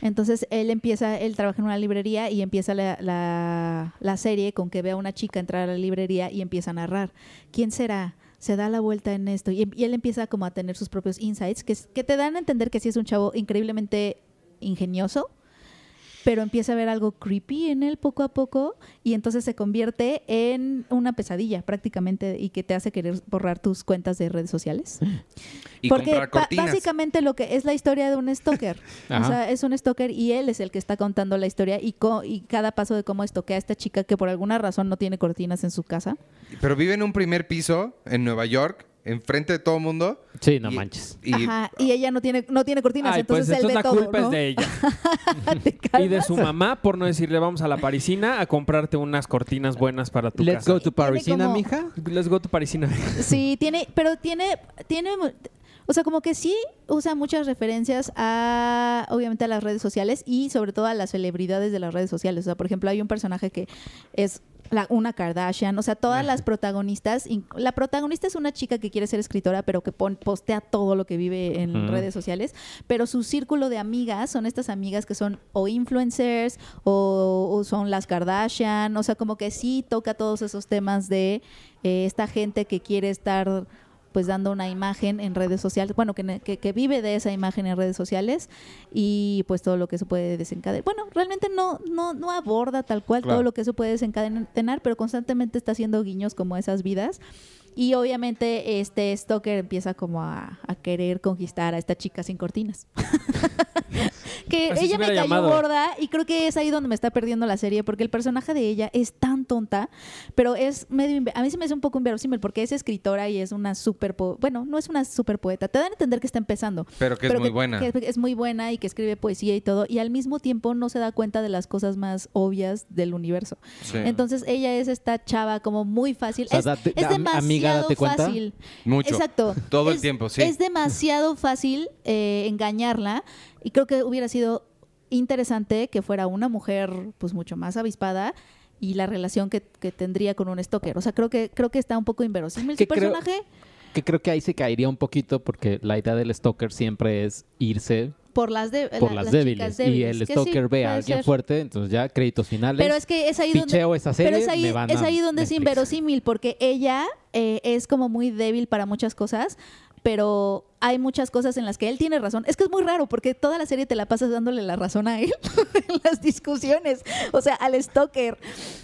Entonces él empieza, él trabaja en una librería y empieza la, la, serie con que ve a una chica entrar a la librería y empieza a narrar. ¿Quién será? se da la vuelta en esto y, él empieza como a tener sus propios insights que, que te dan a entender que sí es un chavo increíblemente ingenioso, pero empieza a ver algo creepy en él poco a poco y entonces se convierte en una pesadilla prácticamente y que te hace querer borrar tus cuentas de redes sociales. Porque básicamente lo que es la historia de un stalker. o sea, es un stalker y él es el que está contando la historia y, y cada paso de cómo estoquea a esta chica que por alguna razón no tiene cortinas en su casa. Pero vive en un primer piso en Nueva York enfrente de todo el mundo. Sí, no manches. Y, Ajá, y ella no tiene, no tiene cortinas, pues, entonces pues es la culpa es de ella. y de su mamá por no decirle vamos a la parisina a comprarte unas cortinas buenas para tu casa. Let's go to parisina, mija. Let's go to parisina. sí, tiene, pero tiene, tiene, o sea, como que sí usa muchas referencias a, obviamente, a las redes sociales y sobre todo a las celebridades de las redes sociales. O sea, por ejemplo, hay un personaje que es una Kardashian, o sea, todas las protagonistas. La protagonista es una chica que quiere ser escritora, pero que postea todo lo que vive en redes sociales. Pero su círculo de amigas son estas amigas que son o influencers o, son las Kardashian, o sea, como que sí toca todos esos temas de eh, esta gente que quiere estar pues dando una imagen en redes sociales, bueno, que, que, vive de esa imagen en redes sociales y pues todo lo que eso puede desencadenar. Bueno, realmente no, no, no aborda tal cual todo lo que eso puede desencadenar, pero constantemente está haciendo guiños como esas vidas y obviamente este Stoker empieza como a, a querer conquistar a esta chica sin cortinas. que ella me cayó gorda y creo que es ahí donde me está perdiendo la serie porque el personaje de ella es tan tonta, pero es medio a mí se me hace un poco inverosímil porque es escritora y es una super bueno, no es una super poeta, te dan a entender que está empezando, pero que es muy buena. Que es muy buena y que escribe poesía y todo y al mismo tiempo no se da cuenta de las cosas más obvias del universo. Entonces ella es esta chava como muy fácil, es, de es Fácil. Mucho. Exacto. Todo es, el tiempo, sí. Es demasiado fácil eh, engañarla y creo que hubiera sido interesante que fuera una mujer pues mucho más avispada y la relación que, que tendría con un stalker. O sea, creo que creo que está un poco inverosímil su personaje. que creo que ahí se caería un poquito porque la idea del stalker siempre es irse por las, por las, débiles. Y el Stalker vea ve a fuerte, entonces ya créditos finales. Pero es que es ahí donde. Esa serie, pero es ahí, es ahí donde es inverosímil, porque ella eh, es como muy débil para muchas cosas, pero hay muchas cosas en las que él tiene razón. Es que es muy raro porque toda la serie te la pasas dándole la razón a él en las discusiones, o sea, al stalker.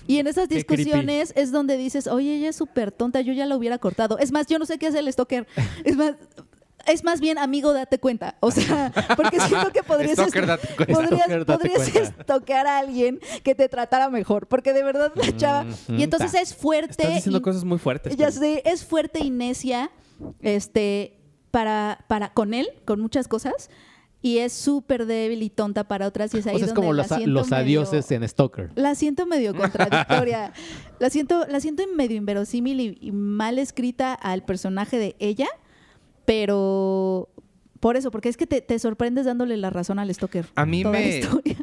Y en esas discusiones es donde dices, oye, ella es súper tonta, yo ya la hubiera cortado. Es más, yo no sé qué hace el stalker. Es más, es más bien amigo, date cuenta. O sea, porque siento que podrías, estoquear a alguien que te tratara mejor. Porque de verdad la chava. y entonces es fuerte. Estás diciendo cosas muy fuertes. Ya pues. sé, es fuerte y necia. Este. Para, con él, con muchas cosas y es súper débil y tonta para otras y es ahí como los, adioses en Stalker. La siento medio contradictoria. la siento medio inverosímil y, mal escrita al personaje de ella pero por eso, porque es que te, sorprendes dándole la razón al stalker. A mí me.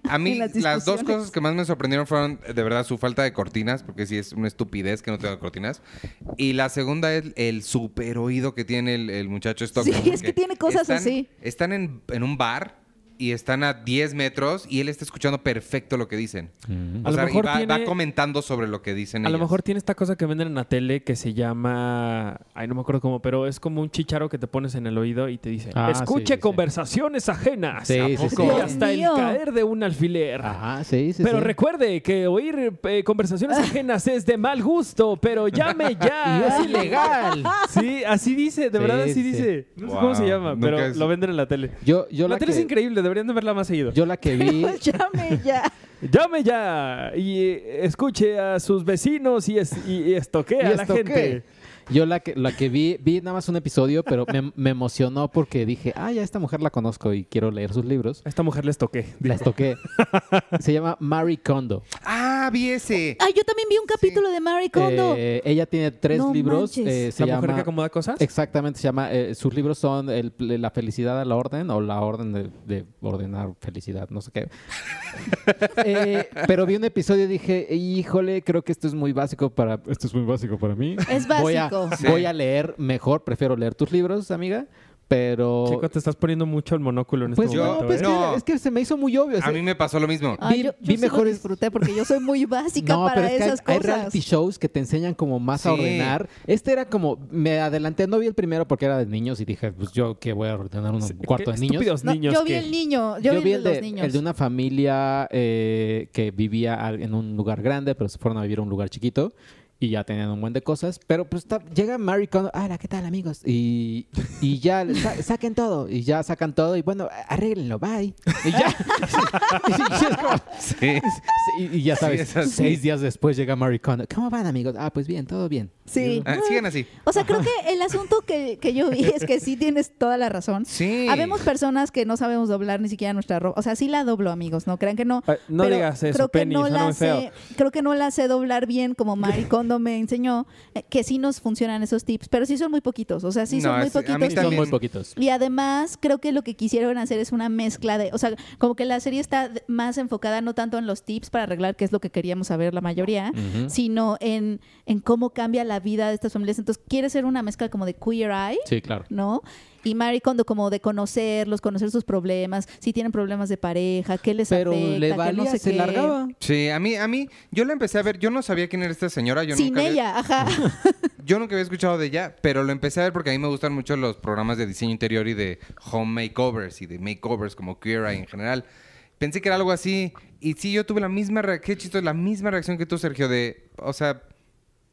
a mí las, dos cosas que más me sorprendieron fueron, de verdad, su falta de cortinas, porque sí es una estupidez que no tenga cortinas. Y la segunda es el super oído que tiene el, muchacho stalker. Sí, es que tiene cosas así. Están en un bar y están a 10 metros y él está escuchando perfecto lo que dicen. Mm. a lo mejor va, comentando sobre lo que dicen. A lo mejor tiene esta cosa que venden en la tele que se llama. Ay, no me acuerdo cómo, pero es como un chicharo que te pones en el oído y te dice: ah, Escuche conversaciones sí. ajenas. hasta el caer de un alfiler. Ajá, sí, sí. Pero recuerde que oír eh, conversaciones ah. ajenas es de mal gusto, pero llame ya. y es ilegal. sí, así dice, de verdad así dice. No sé cómo se llama, pero lo venden en la tele. Yo, la, tele es increíble deberían de verla más seguido. Yo la que vi. Llame ya. Llame ya y escuche a sus vecinos y, es, y, a la gente. Yo la que, la que vi, vi nada más un episodio, pero me, emocionó porque dije, ah, ya esta mujer la conozco y quiero leer sus libros. A esta mujer les toqué. Les toqué. Se llama Marie Kondo. Ah, vi ese. yo también vi un capítulo de Marie Kondo. Eh, ella tiene tres libros. Eh, la mujer que acomoda cosas. exactamente, se llama. Eh, sus libros son La felicidad a la orden o La orden de, ordenar felicidad, no sé qué. pero vi un episodio y dije, híjole, creo que esto es muy básico para. Esto es muy básico para mí. Es básico. Voy a, Voy a leer mejor, prefiero leer tus libros, amiga. Pero. Chico, te estás poniendo mucho el monóculo en este pues momento. Pues ¿eh? no. es que se me hizo muy obvio. a mí me pasó lo mismo. vi, ah, mejor disfruté porque yo soy muy básica para esas hay, cosas. Hay reality shows que te enseñan como más a ordenar. Este era como. Me adelanté, no vi el primero porque era de niños y dije, pues yo que voy a ordenar un cuarto de niños. Yo vi el niño. Yo, vi, el, de, los niños. el de una familia eh, que vivía en un lugar grande, pero se fueron a vivir a un lugar chiquito y ya tenían un buen de cosas, pero pues llega Mary Kondo, hola, ¿qué tal amigos? Y, y ya saquen todo, y ya sacan todo, y bueno, arréglenlo, bye. Y ya, y, ya sabes, seis días después llega Mary Kondo, ¿cómo van amigos? Ah, pues bien, todo bien. Sí. Ah, ah". siguen así. O sea, creo que el asunto que, yo vi es que sí tienes toda la razón. Sí. Habemos personas que no sabemos doblar ni siquiera nuestra ropa, o sea, sí la doblo, amigos, no crean que no. no digas eso, creo que no la sé, Creo que no la sé doblar bien como Mary Kondo me enseñó, eh, que sí nos funcionan esos tips, pero sí son muy poquitos, o sea, sí son muy poquitos. Y además creo que lo que quisieron hacer es una mezcla de, o sea, como que la serie está más enfocada no tanto en los tips para arreglar Que es lo que queríamos saber la mayoría, sino en, en cómo cambia la vida de estas familias. Entonces quiere ser una mezcla como de queer eye, sí, claro. ¿no? y Mary cuando como de conocerlos, conocer sus problemas, si tienen problemas de pareja, qué les Pero le valía, no se largaba. Sí, a mí, a mí, yo lo empecé a ver, yo no sabía quién era esta señora. Sin ella, ajá. Yo nunca había escuchado de ella, pero lo empecé a ver porque a mí me gustan mucho los programas de diseño interior y de home makeovers y de makeovers como Queer en general. Pensé que era algo así y sí, yo tuve la misma, qué chistoso, la misma reacción que tú, Sergio, de, o sea,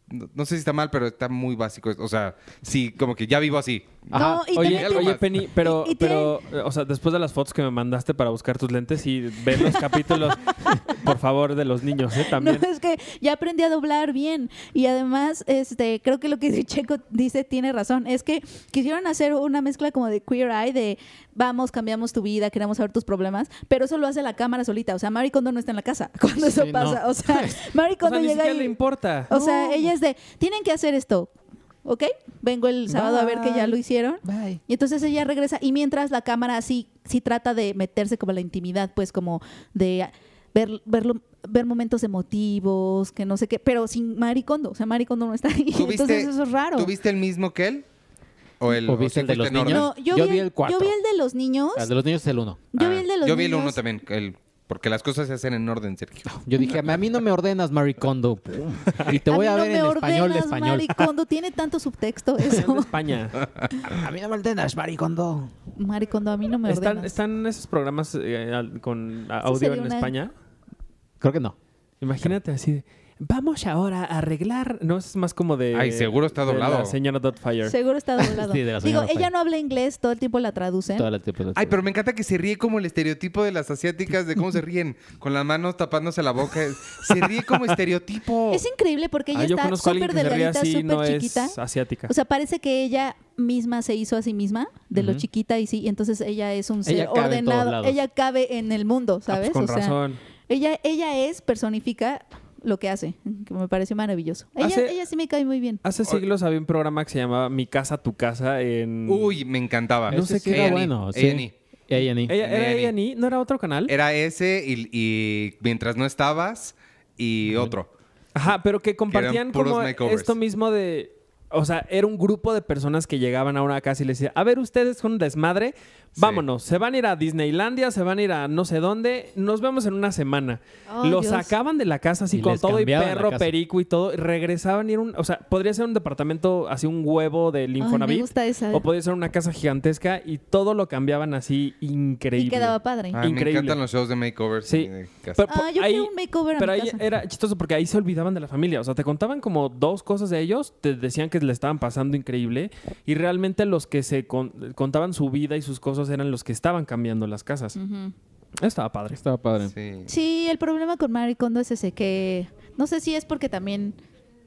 no sé si está mal, pero está muy básico. O sea, sí, como que ya vivo así oye, Penny, pero, eh, o sea, después de las fotos que me mandaste para buscar tus lentes y ver los capítulos, por favor, de los niños, ¿eh? También. No, es que ya aprendí a doblar bien. Y además, este, creo que lo que Checo dice tiene razón. Es que quisieron hacer una mezcla como de queer eye, de vamos, cambiamos tu vida, queremos saber tus problemas, pero eso lo hace la cámara solita. O sea, Mari Kondo no está en la casa cuando eso pasa. O sea, Mari Kondo llega. le importa. O sea, ella es de, tienen que hacer esto ok, vengo el sábado a ver que ya lo hicieron. Y entonces ella regresa y mientras la cámara sí, sí trata de meterse como la intimidad, pues como de ver, verlo, ver momentos emotivos, que no sé qué, pero sin Maricondo, o sea, Maricondo no está ahí. Entonces eso es raro. ¿Tuviste el mismo que él? ¿O, el, de los niños? yo, vi, el, Yo vi el de los niños. El ah, de los niños es el uno. Yo vi el de los niños ah, Yo vi el uno también, el porque las cosas se hacen en orden, Sergio. Yo dije, a mí no me ordenas Maricondo. Y te voy a, ver en español de español. Maricondo tiene tanto subtexto eso. En España. A mí no me ordenas Maricondo. Maricondo, a mí no me ¿Están, ordenas. ¿Están esos programas eh, con audio en España? Creo que no. Imagínate así de Vamos ahora a arreglar. No es más como de. Ay, seguro está doblado. La señora Dotfire. Seguro está doblado. sí, Digo, ella no habla inglés, todo el tiempo la traduce. Todo el tiempo la Ay, pero me encanta que se ríe como el estereotipo de las asiáticas, de cómo se ríen, con las manos tapándose la boca. Se ríe como estereotipo. Es increíble porque ella ah, está súper delgadita, súper chiquita. O sea, parece que ella misma se hizo a sí misma, de lo chiquita y sí, y entonces ella es un ser ordenado. Ella cabe en el mundo, ah, pues ¿sabes? con razón. Ella, ella es, personifica lo que hace, que me parece maravilloso. Ella, sí me cae muy bien. Hace siglos había un programa que se llamaba Mi casa, tu casa en... Uy, me encantaba. No sé qué era e. bueno. Sí. E. E. ¿Era ¿No era otro canal? Era ese y, mientras no estabas y otro. Ajá, pero que compartían como esto mismo de o sea, era un grupo de personas que llegaban a una casa y les decía, a ver, ustedes son un desmadre, vámonos, se van a ir a Disneylandia, se van a ir a no sé dónde, nos vemos en una semana. Lo Los sacaban de la casa así con todo y perro, perico y todo, regresaban y era un, o sea, podría ser un departamento así un huevo de Infonavit. O podría ser una casa gigantesca y todo lo cambiaban así increíble. Y quedaba padre. Ah, increíble. Me encantan los shows de makeover Sí. Pero, ah, yo ahí, un makeover Pero era chistoso porque ahí se olvidaban de la familia, o sea, te contaban como dos cosas de ellos, te decían que le estaban pasando increíble y realmente los que se contaban su vida y sus cosas eran los que estaban cambiando las casas. Estaba padre. Estaba padre. Sí. el problema con Maricondo Kondo es ese, que no sé si es porque también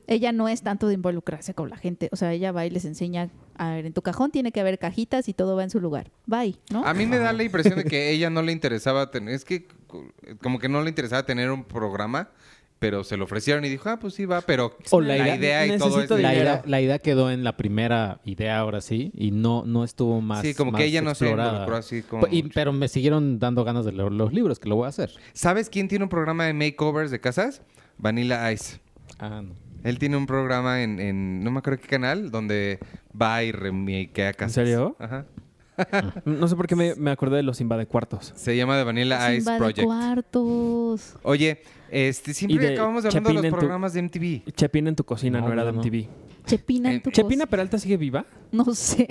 ella no es tanto de involucrarse con la gente. O sea, ella va y les enseña, a ver, en tu cajón tiene que haber cajitas y todo va en su lugar. Bye, ¿no? A mí me da la impresión de que ella no le interesaba tener, es que como que no le interesaba tener un programa pero se lo ofrecieron y dijo, ah, pues sí, va, pero pues la, idea, y todo La idea, quedó en la primera idea ahora sí y no, no estuvo más. Sí, como que ella no se así pero me siguieron dando ganas de leer los libros, que lo voy a hacer. ¿Sabes quién tiene un programa de makeovers de casas? Vanilla Ice. Ah, no. Él tiene un programa en, en no me acuerdo qué canal, donde va y remakea casas. ¿En serio? Ajá. no sé por qué me, acordé de los de Cuartos. Se llama The Vanilla los Ice Project. Cuartos. Oye, este, siempre acabamos hablando hablar de los programas de MTV. Chepina en tu cocina no, era de MTV. Chepina en eh, tu cocina ¿Chepina Peralta sigue viva? No sé.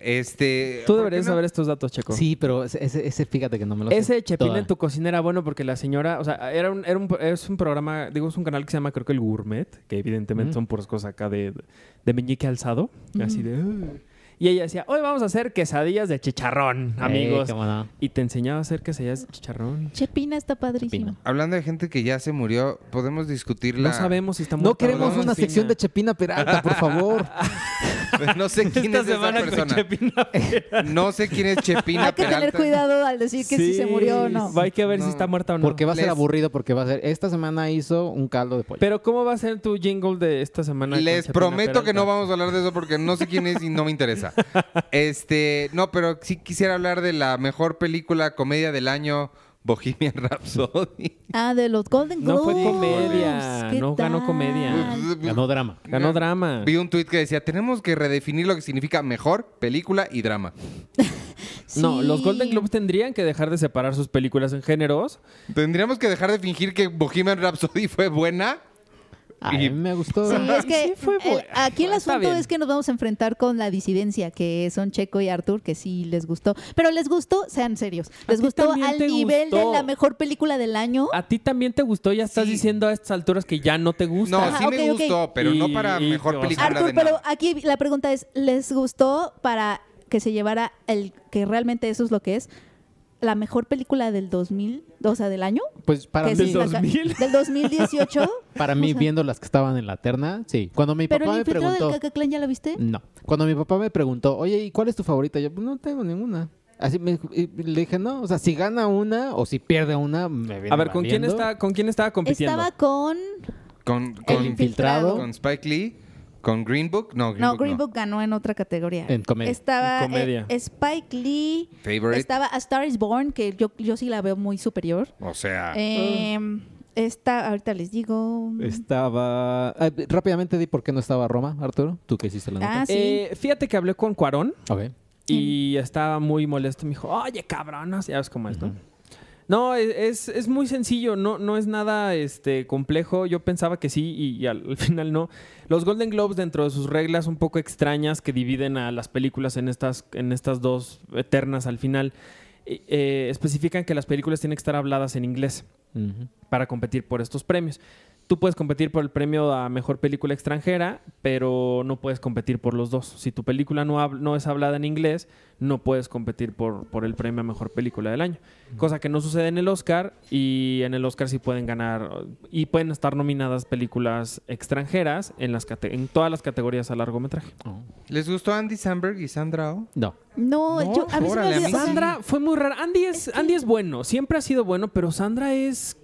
Este, Tú deberías saber estos datos, Checo. Sí, pero ese, fíjate que no me lo Ese Chepina en tu cocina era bueno porque la señora, o sea, era un, era un, es un programa, digo, es un canal que se llama creo que el Gourmet, que evidentemente son por cosas acá de, de meñique alzado, así de... Y ella decía, hoy vamos a hacer quesadillas de chicharrón, amigos. Y te enseñaba a hacer quesadillas de chicharrón. Chepina está padrísimo. Hablando de gente que ya se murió, podemos discutirla. No sabemos si está muerta. No queremos una sección de Chepina Peralta, por favor. no sé quién es esa persona. no sé quién es Chepina Hay que tener cuidado al decir que si se murió o no. Hay que ver si está muerta o no. Porque va a ser aburrido, porque va a ser. Esta semana hizo un caldo de pollo. Pero, ¿cómo va a ser tu jingle de esta semana? Les prometo que no vamos a hablar de eso porque no sé quién es y no me interesa este, no, pero sí quisiera hablar de la mejor película comedia del año. Bohemian Rhapsody. Ah, de los Golden Globes. No fue comedia, no ganó comedia, ganó drama. Ganó drama. Vi un tuit que decía, tenemos que redefinir lo que significa mejor película y drama. No, los Golden Globes tendrían que dejar de separar sus películas en géneros. Tendríamos que dejar de fingir que Bohemian Rhapsody fue buena a mí me gustó. Sí, es que aquí el asunto es que nos vamos a enfrentar con la disidencia, que son Checo y Arthur, que sí les gustó. Pero les gustó, sean serios, les gustó al nivel de la mejor película del año. A ti también te gustó, ya estás diciendo a estas alturas que ya no te gusta. No, sí me gustó, pero no para mejor película Arthur, pero aquí la pregunta es, ¿les gustó para que se llevara el que realmente eso es lo que es? la mejor película del 2000, o sea, del año. Pues para mí, del, 2000. del 2018. para mí, viendo las que estaban en la terna, sí. Cuando mi papá me preguntó. del Cacaclán ya la viste? No. Cuando mi papá me preguntó, oye, ¿y cuál es tu favorita? Yo, pues, no tengo ninguna. Así me, le dije, no, o sea, si gana una o si pierde una, me A ver, ¿con quién, está, ¿con quién estaba compitiendo? Estaba con... Con, con el infiltrado. Con Spike Lee. ¿Con Green Book? No, Green, no, Book, Green Book ganó en otra categoría. En comedia. Estaba eh, Spike Lee. Favorite. Estaba A Star is Born, que yo, yo sí la veo muy superior. O sea. Em, esta, ahorita les digo. Estaba. rápidamente di por qué no estaba Roma, Arturo. Tú que hiciste la ah, eh, fíjate que hablé con Cuarón. Y estaba muy molesto. Me dijo, oye, cabrón, ya ves cómo es, no, e, es, es, muy sencillo, no, no es nada este, complejo. Yo pensaba que sí y, al, final no. Los Golden Globes, dentro de sus reglas un poco extrañas que dividen a las películas en estas, en estas dos eternas al final, eh, eh, especifican que las películas tienen que estar habladas en inglés para competir por estos premios tú puedes competir por el premio a mejor película extranjera, pero no puedes competir por los dos. Si tu película no, no es hablada en inglés, no puedes competir por, por el premio a mejor película del año. Cosa que no sucede en el Oscar y en el Oscar sí pueden ganar y pueden estar nominadas películas extranjeras en, las en todas las categorías a largometraje. Oh. ¿Les gustó Andy Samberg y Sandra No. No, a mí Sandra fue muy rara. Andy es, Andy es bueno, siempre ha sido bueno, pero Sandra es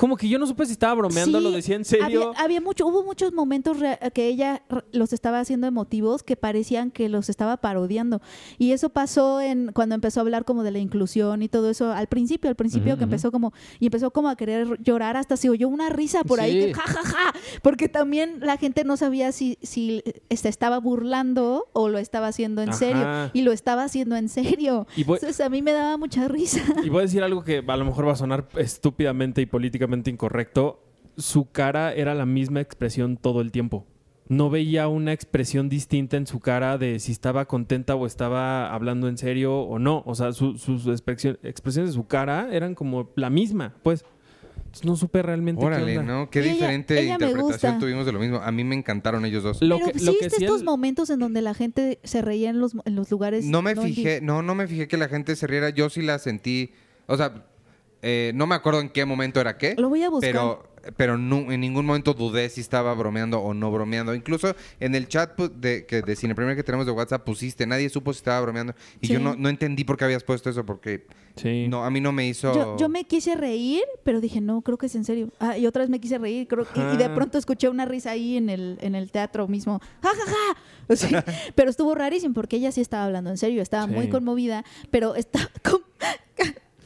como que yo no supe si estaba bromeando, lo decía en serio. Había, mucho, hubo muchos momentos que ella los estaba haciendo emotivos que parecían que los estaba parodiando. Y eso pasó en cuando empezó a hablar como de la inclusión y todo eso al principio, al principio que empezó como y empezó como a querer llorar hasta se oyó una risa por ahí porque también la gente no sabía si si eh, se estaba burlando o lo estaba haciendo en serio y lo estaba haciendo en serio. Entonces a mí me daba mucha risa. Y voy a decir algo que a lo mejor va a sonar estúpidamente y políticamente incorrecto, su cara era la misma expresión todo el tiempo. No veía una expresión distinta en su cara de si estaba contenta o estaba hablando en serio o no. O sea, su, sus expresiones de su cara eran como la misma, pues. no supe realmente qué diferente interpretación tuvimos de lo mismo. A mí me encantaron ellos dos. lo que, estos momentos en donde la gente se reía en los, en los lugares? No me fijé, no, no me fijé que la gente se riera. Yo sí la sentí... O sea, eh, no me acuerdo en qué momento era qué. Lo voy a buscar. Pero, pero en ningún momento dudé si estaba bromeando o no bromeando. Incluso en el chat pues, de, que, de Cine que tenemos de WhatsApp pusiste, nadie supo si estaba bromeando. Y yo no, entendí por qué habías puesto eso, porque no, a mí no me hizo... Yo, me quise reír, pero dije, no, creo que es en serio. Ah, y otra vez me quise reír, creo, y, de pronto escuché una risa ahí en el, en el teatro mismo. ¡Ja, ja, ja! pero estuvo rarísimo, porque ella sí estaba hablando en serio, estaba muy conmovida, pero está...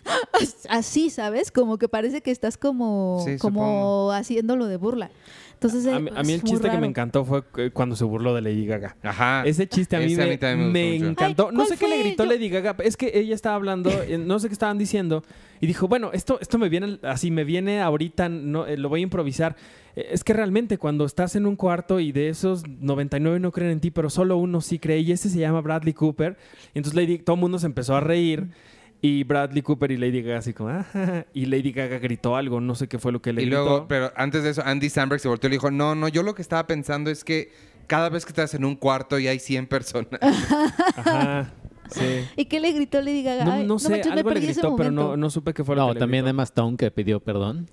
así, ¿sabes? Como que parece que estás como, como haciéndolo de burla. Entonces, a, mí el chiste que me encantó fue eh, cuando se burló de Lady Gaga. Ajá. Ese chiste a mí, me, encantó. no sé qué le gritó Lady Gaga. Es que ella estaba hablando, eh, no sé qué estaban diciendo. Y dijo, bueno, esto, esto me viene así, me viene ahorita, no, eh, lo voy a improvisar. es que realmente cuando estás en un cuarto y de esos 99 no creen en ti, pero solo uno sí cree, y ese se llama Bradley Cooper. Y entonces Lady, todo el mundo se empezó a reír. Y Bradley Cooper y Lady Gaga así como... Ah, y Lady Gaga gritó algo, no sé qué fue lo que le gritó. Y luego, pero antes de eso, Andy Samberg se volteó y le dijo, no, no, yo lo que estaba pensando es que cada vez que estás en un cuarto y hay 100 personas. ¿Y qué le gritó Lady Gaga? No, sé, algo le gritó, pero no, supe qué fue lo que le también además Emma Stone que pidió perdón.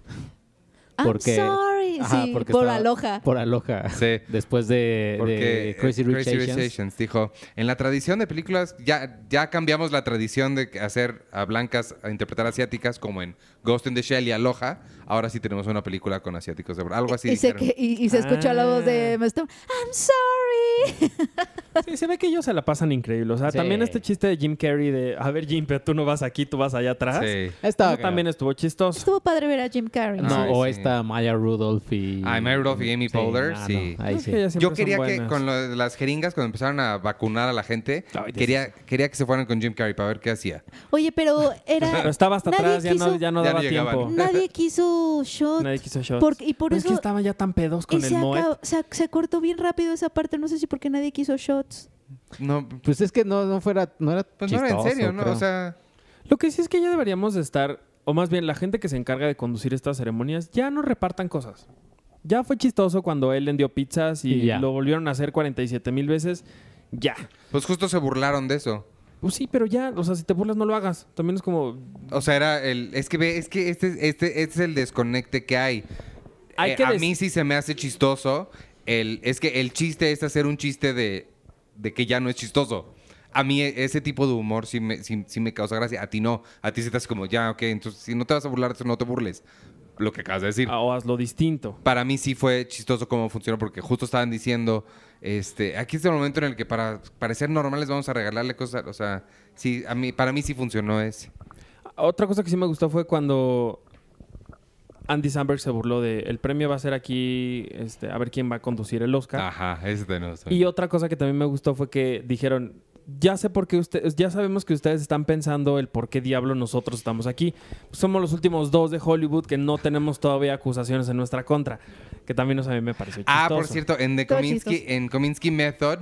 Porque, por aloja. Por aloja. Después de, Crazy, Rich, Dijo, en la tradición de películas, ya, ya cambiamos la tradición de hacer a blancas a interpretar asiáticas, como en Ghost in the Shell y Aloha, ahora sí tenemos una película con asiáticos de Algo así. Y, se, que, y, se escucha la voz de ah. I'm sorry. Sí, se ve que ellos se la pasan increíble. O sea, también este chiste de Jim Carrey de, a ver, Jim, pero tú no vas aquí, tú vas allá atrás. Sí. también estuvo chistoso. Estuvo padre ver a Jim Carrey. No, o esta Maya Rudolph y... Ah, Maya Rudolph y Amy Poehler sí. Yo quería que con las jeringas, cuando empezaron a vacunar a la gente, quería, quería que se fueran con Jim Carrey para ver qué hacía. Oye, pero era... Pero estaba hasta atrás, ya no, daba tiempo. Nadie quiso shots Nadie quiso shots y por eso. Es que estaban ya tan pedos con el se, cortó bien rápido esa parte. No sé si porque nadie quiso shots. No, pues es que no, no fuera. No era, pues en serio, O sea. Lo que sí es que ya deberíamos estar. O más bien, la gente que se encarga de conducir estas ceremonias ya no repartan cosas. Ya fue chistoso cuando él dio pizzas y lo volvieron a hacer 47 mil veces. Ya. Pues justo se burlaron de eso. Pues sí, pero ya, o sea, si te burlas no lo hagas. También es como. O sea, era el. Es que ve, es que este, este, este es el desconecte que hay. Eh, a mí sí se me hace chistoso. El, es que el chiste es hacer un chiste de, de que ya no es chistoso. A mí e-, ese tipo de humor sí me, sí, sí me causa gracia. A ti no. A ti se te hace como, ya, ok, entonces si no te vas a burlar, no te burles lo que acabas de decir. Ah, o hazlo distinto. Para mí sí fue chistoso cómo funcionó, porque justo estaban diciendo, este, aquí es el momento en el que para parecer normales vamos a regalarle cosas, o sea, sí, a mí, para mí sí funcionó ese. Otra cosa que sí me gustó fue cuando Andy Samberg se burló de el premio va a ser aquí, este, a ver quién va a conducir el Oscar. Ajá, ese tenemos. Y otra cosa que también me gustó fue que dijeron, ya sé por qué ustedes, ya sabemos que ustedes están pensando el por qué diablo nosotros estamos aquí. Somos los últimos dos de Hollywood que no tenemos todavía acusaciones en nuestra contra, que también a mí me parece chistoso. Ah, por cierto, en The Kominsky, en Method,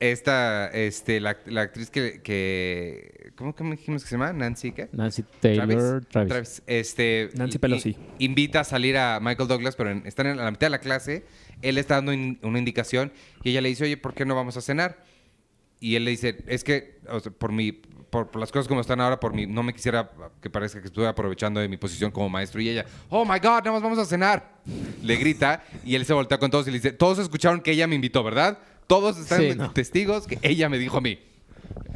esta, este, la, actriz que, ¿cómo, dijimos que se llama? Nancy, Nancy Taylor Travis. Este, Nancy Pelosi. invita a salir a Michael Douglas, pero están en la mitad de la clase. Él está dando una indicación y ella le dice, oye, ¿por qué no vamos a cenar? y él le dice, es que por mi por, las cosas como están ahora, por mi no me quisiera que parezca que estuve aprovechando de mi posición como maestro y ella, "Oh my god, nada más vamos a cenar." Le grita y él se voltea con todos y le dice, "Todos escucharon que ella me invitó, ¿verdad? Todos están testigos que ella me dijo a mí."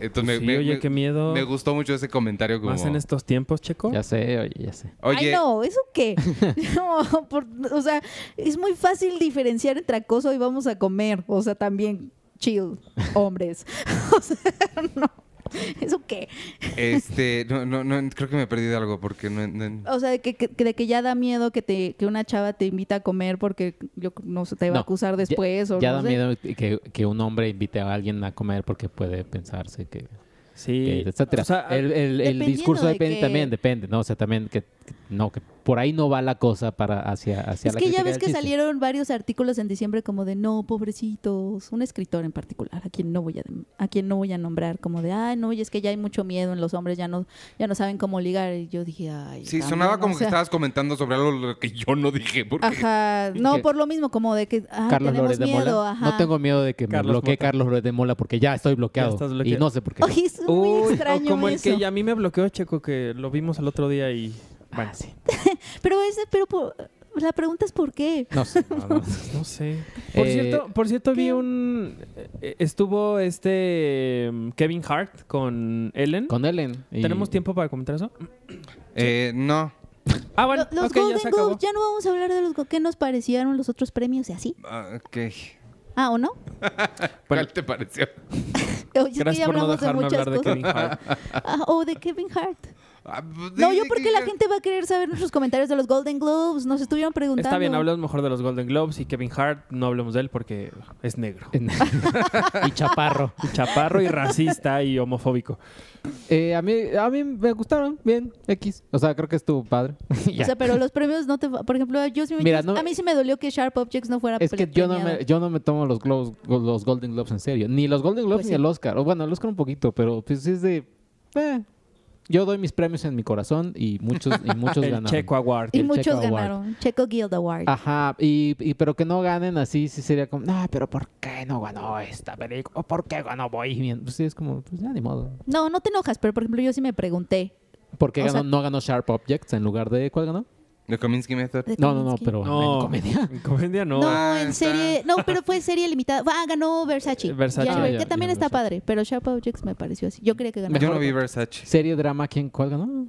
Entonces me, oye, qué miedo. Me gustó mucho ese comentario. Como... ¿Más en estos tiempos, Checo? Ya sé, oye, ya sé. Oye. Ay, no, ¿eso qué? no, o sea, es muy fácil diferenciar entre acoso y vamos a comer. O sea, también chill, hombres. o sea, no. ¿Eso qué? Este, no, no, no, creo que me he perdido algo porque no... O sea, de que, de que ya da miedo que, te, que una chava te invita a comer porque yo, no se te va a acusar después ya, da miedo que, que, un hombre invite a alguien a comer porque puede pensarse que... Sí. O sea, el, el, el discurso depende, también depende, ¿no? O sea, también que, no, que por ahí no va la cosa para hacia, hacia es que ya ves que salieron varios artículos en diciembre como de no pobrecitos un escritor en particular a quien no voy a a quien no voy a nombrar como de ay no y es que ya hay mucho miedo en los hombres ya no ya no saben cómo ligar y yo dije ay sí sonaba como que estabas comentando sobre algo que yo no dije porque ajá no por lo mismo como de que Carlos tenemos miedo, no tengo miedo de que me bloquee Carlos López de Mola porque ya estoy bloqueado, y no sé por qué es muy extraño eso como el que a mí me bloqueó Checo que lo vimos el otro día y bueno. Ah, sí. pero ese, pero la pregunta es por qué. No sé. No, sé. Por cierto, eh, por cierto vi un eh, eh, estuvo este em, Kevin Hart con Ellen. Con Ellen. ¿Tenemos tiempo para comentar eso? Eh, no. Ah, bueno, los Golden ya, ya no vamos a hablar de los ¿Qué nos parecieron los otros premios y así. Ah, ah ¿o no? ¿Qué te pareció? Gracias por no dejarme de hablar de Kevin Hart. Ah, o de Kevin Hart. Ah, pues, no, yo porque la gente va a querer saber nuestros comentarios de los Golden Globes. Nos estuvieron preguntando. Está bien, hablamos mejor de los Golden Globes y Kevin Hart, no hablemos de él porque es negro. y chaparro. Y chaparro y racista y homofóbico. Eh, a, mí, a mí me gustaron, bien, X. O sea, creo que es tu padre. o sea, pero los premios no te... Por ejemplo, yo a mí sí me dolió que Sharp Objects no fuera Es que yo no, me, yo no me tomo los, los Golden Globes en serio. Ni los Golden Globes pues ni el Oscar. bueno, el Oscar un poquito, pero pues es de... Eh, yo doy mis premios en mi corazón y muchos, y muchos el ganaron. Checo Award. Y muchos ganaron. Checo Guild Award. Ajá, y, y, pero que no ganen así, sí sería como, no, pero ¿por qué no ganó esta película? ¿O por qué ganó Bohemian? Pues sí, es como, pues ya ni modo. No, no te enojas, pero por ejemplo yo sí me pregunté. ¿Por qué ganó, no ganó Sharp Objects en lugar de cuál ganó? de Kominsky Method? no, no, no, pero no, en comedia. En comedia no. No, en ah, serie. No, pero fue serie limitada. Ah, ganó Versace. Eh, Versace. que también está padre, pero Sharp Objects me pareció así. Yo creía que ganó. Yo no vi Versace. ¿Serie drama quién? ¿Cuál ganó?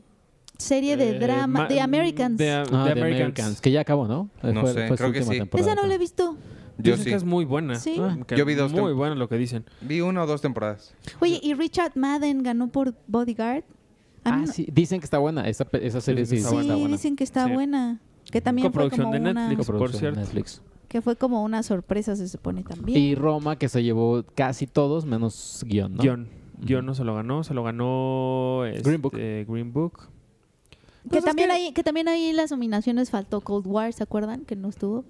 Serie de eh, drama. The Americans. The, ah, Americans. Que ya acabó, ¿no? Eh, no sé, creo que sí. Esa no la he visto. Yo sí. que es muy buena. Sí. Ah. Yo vi dos. Muy buena lo que dicen. Vi una o dos temporadas. Oye, ¿y Richard Madden ganó por Bodyguard? Ah, sí, dicen que está buena. Esa, esa serie sí, sí dicen que está buena. Que también fue de Netflix, por cierto. Netflix. Que fue como una sorpresa, se supone también. Y Roma, que se llevó casi todos, menos guión, ¿no? Guión. Guión no se lo ganó, se lo ganó este, Green Book. que, pues también que también ahí las nominaciones faltó Cold War, ¿se acuerdan? Que no estuvo.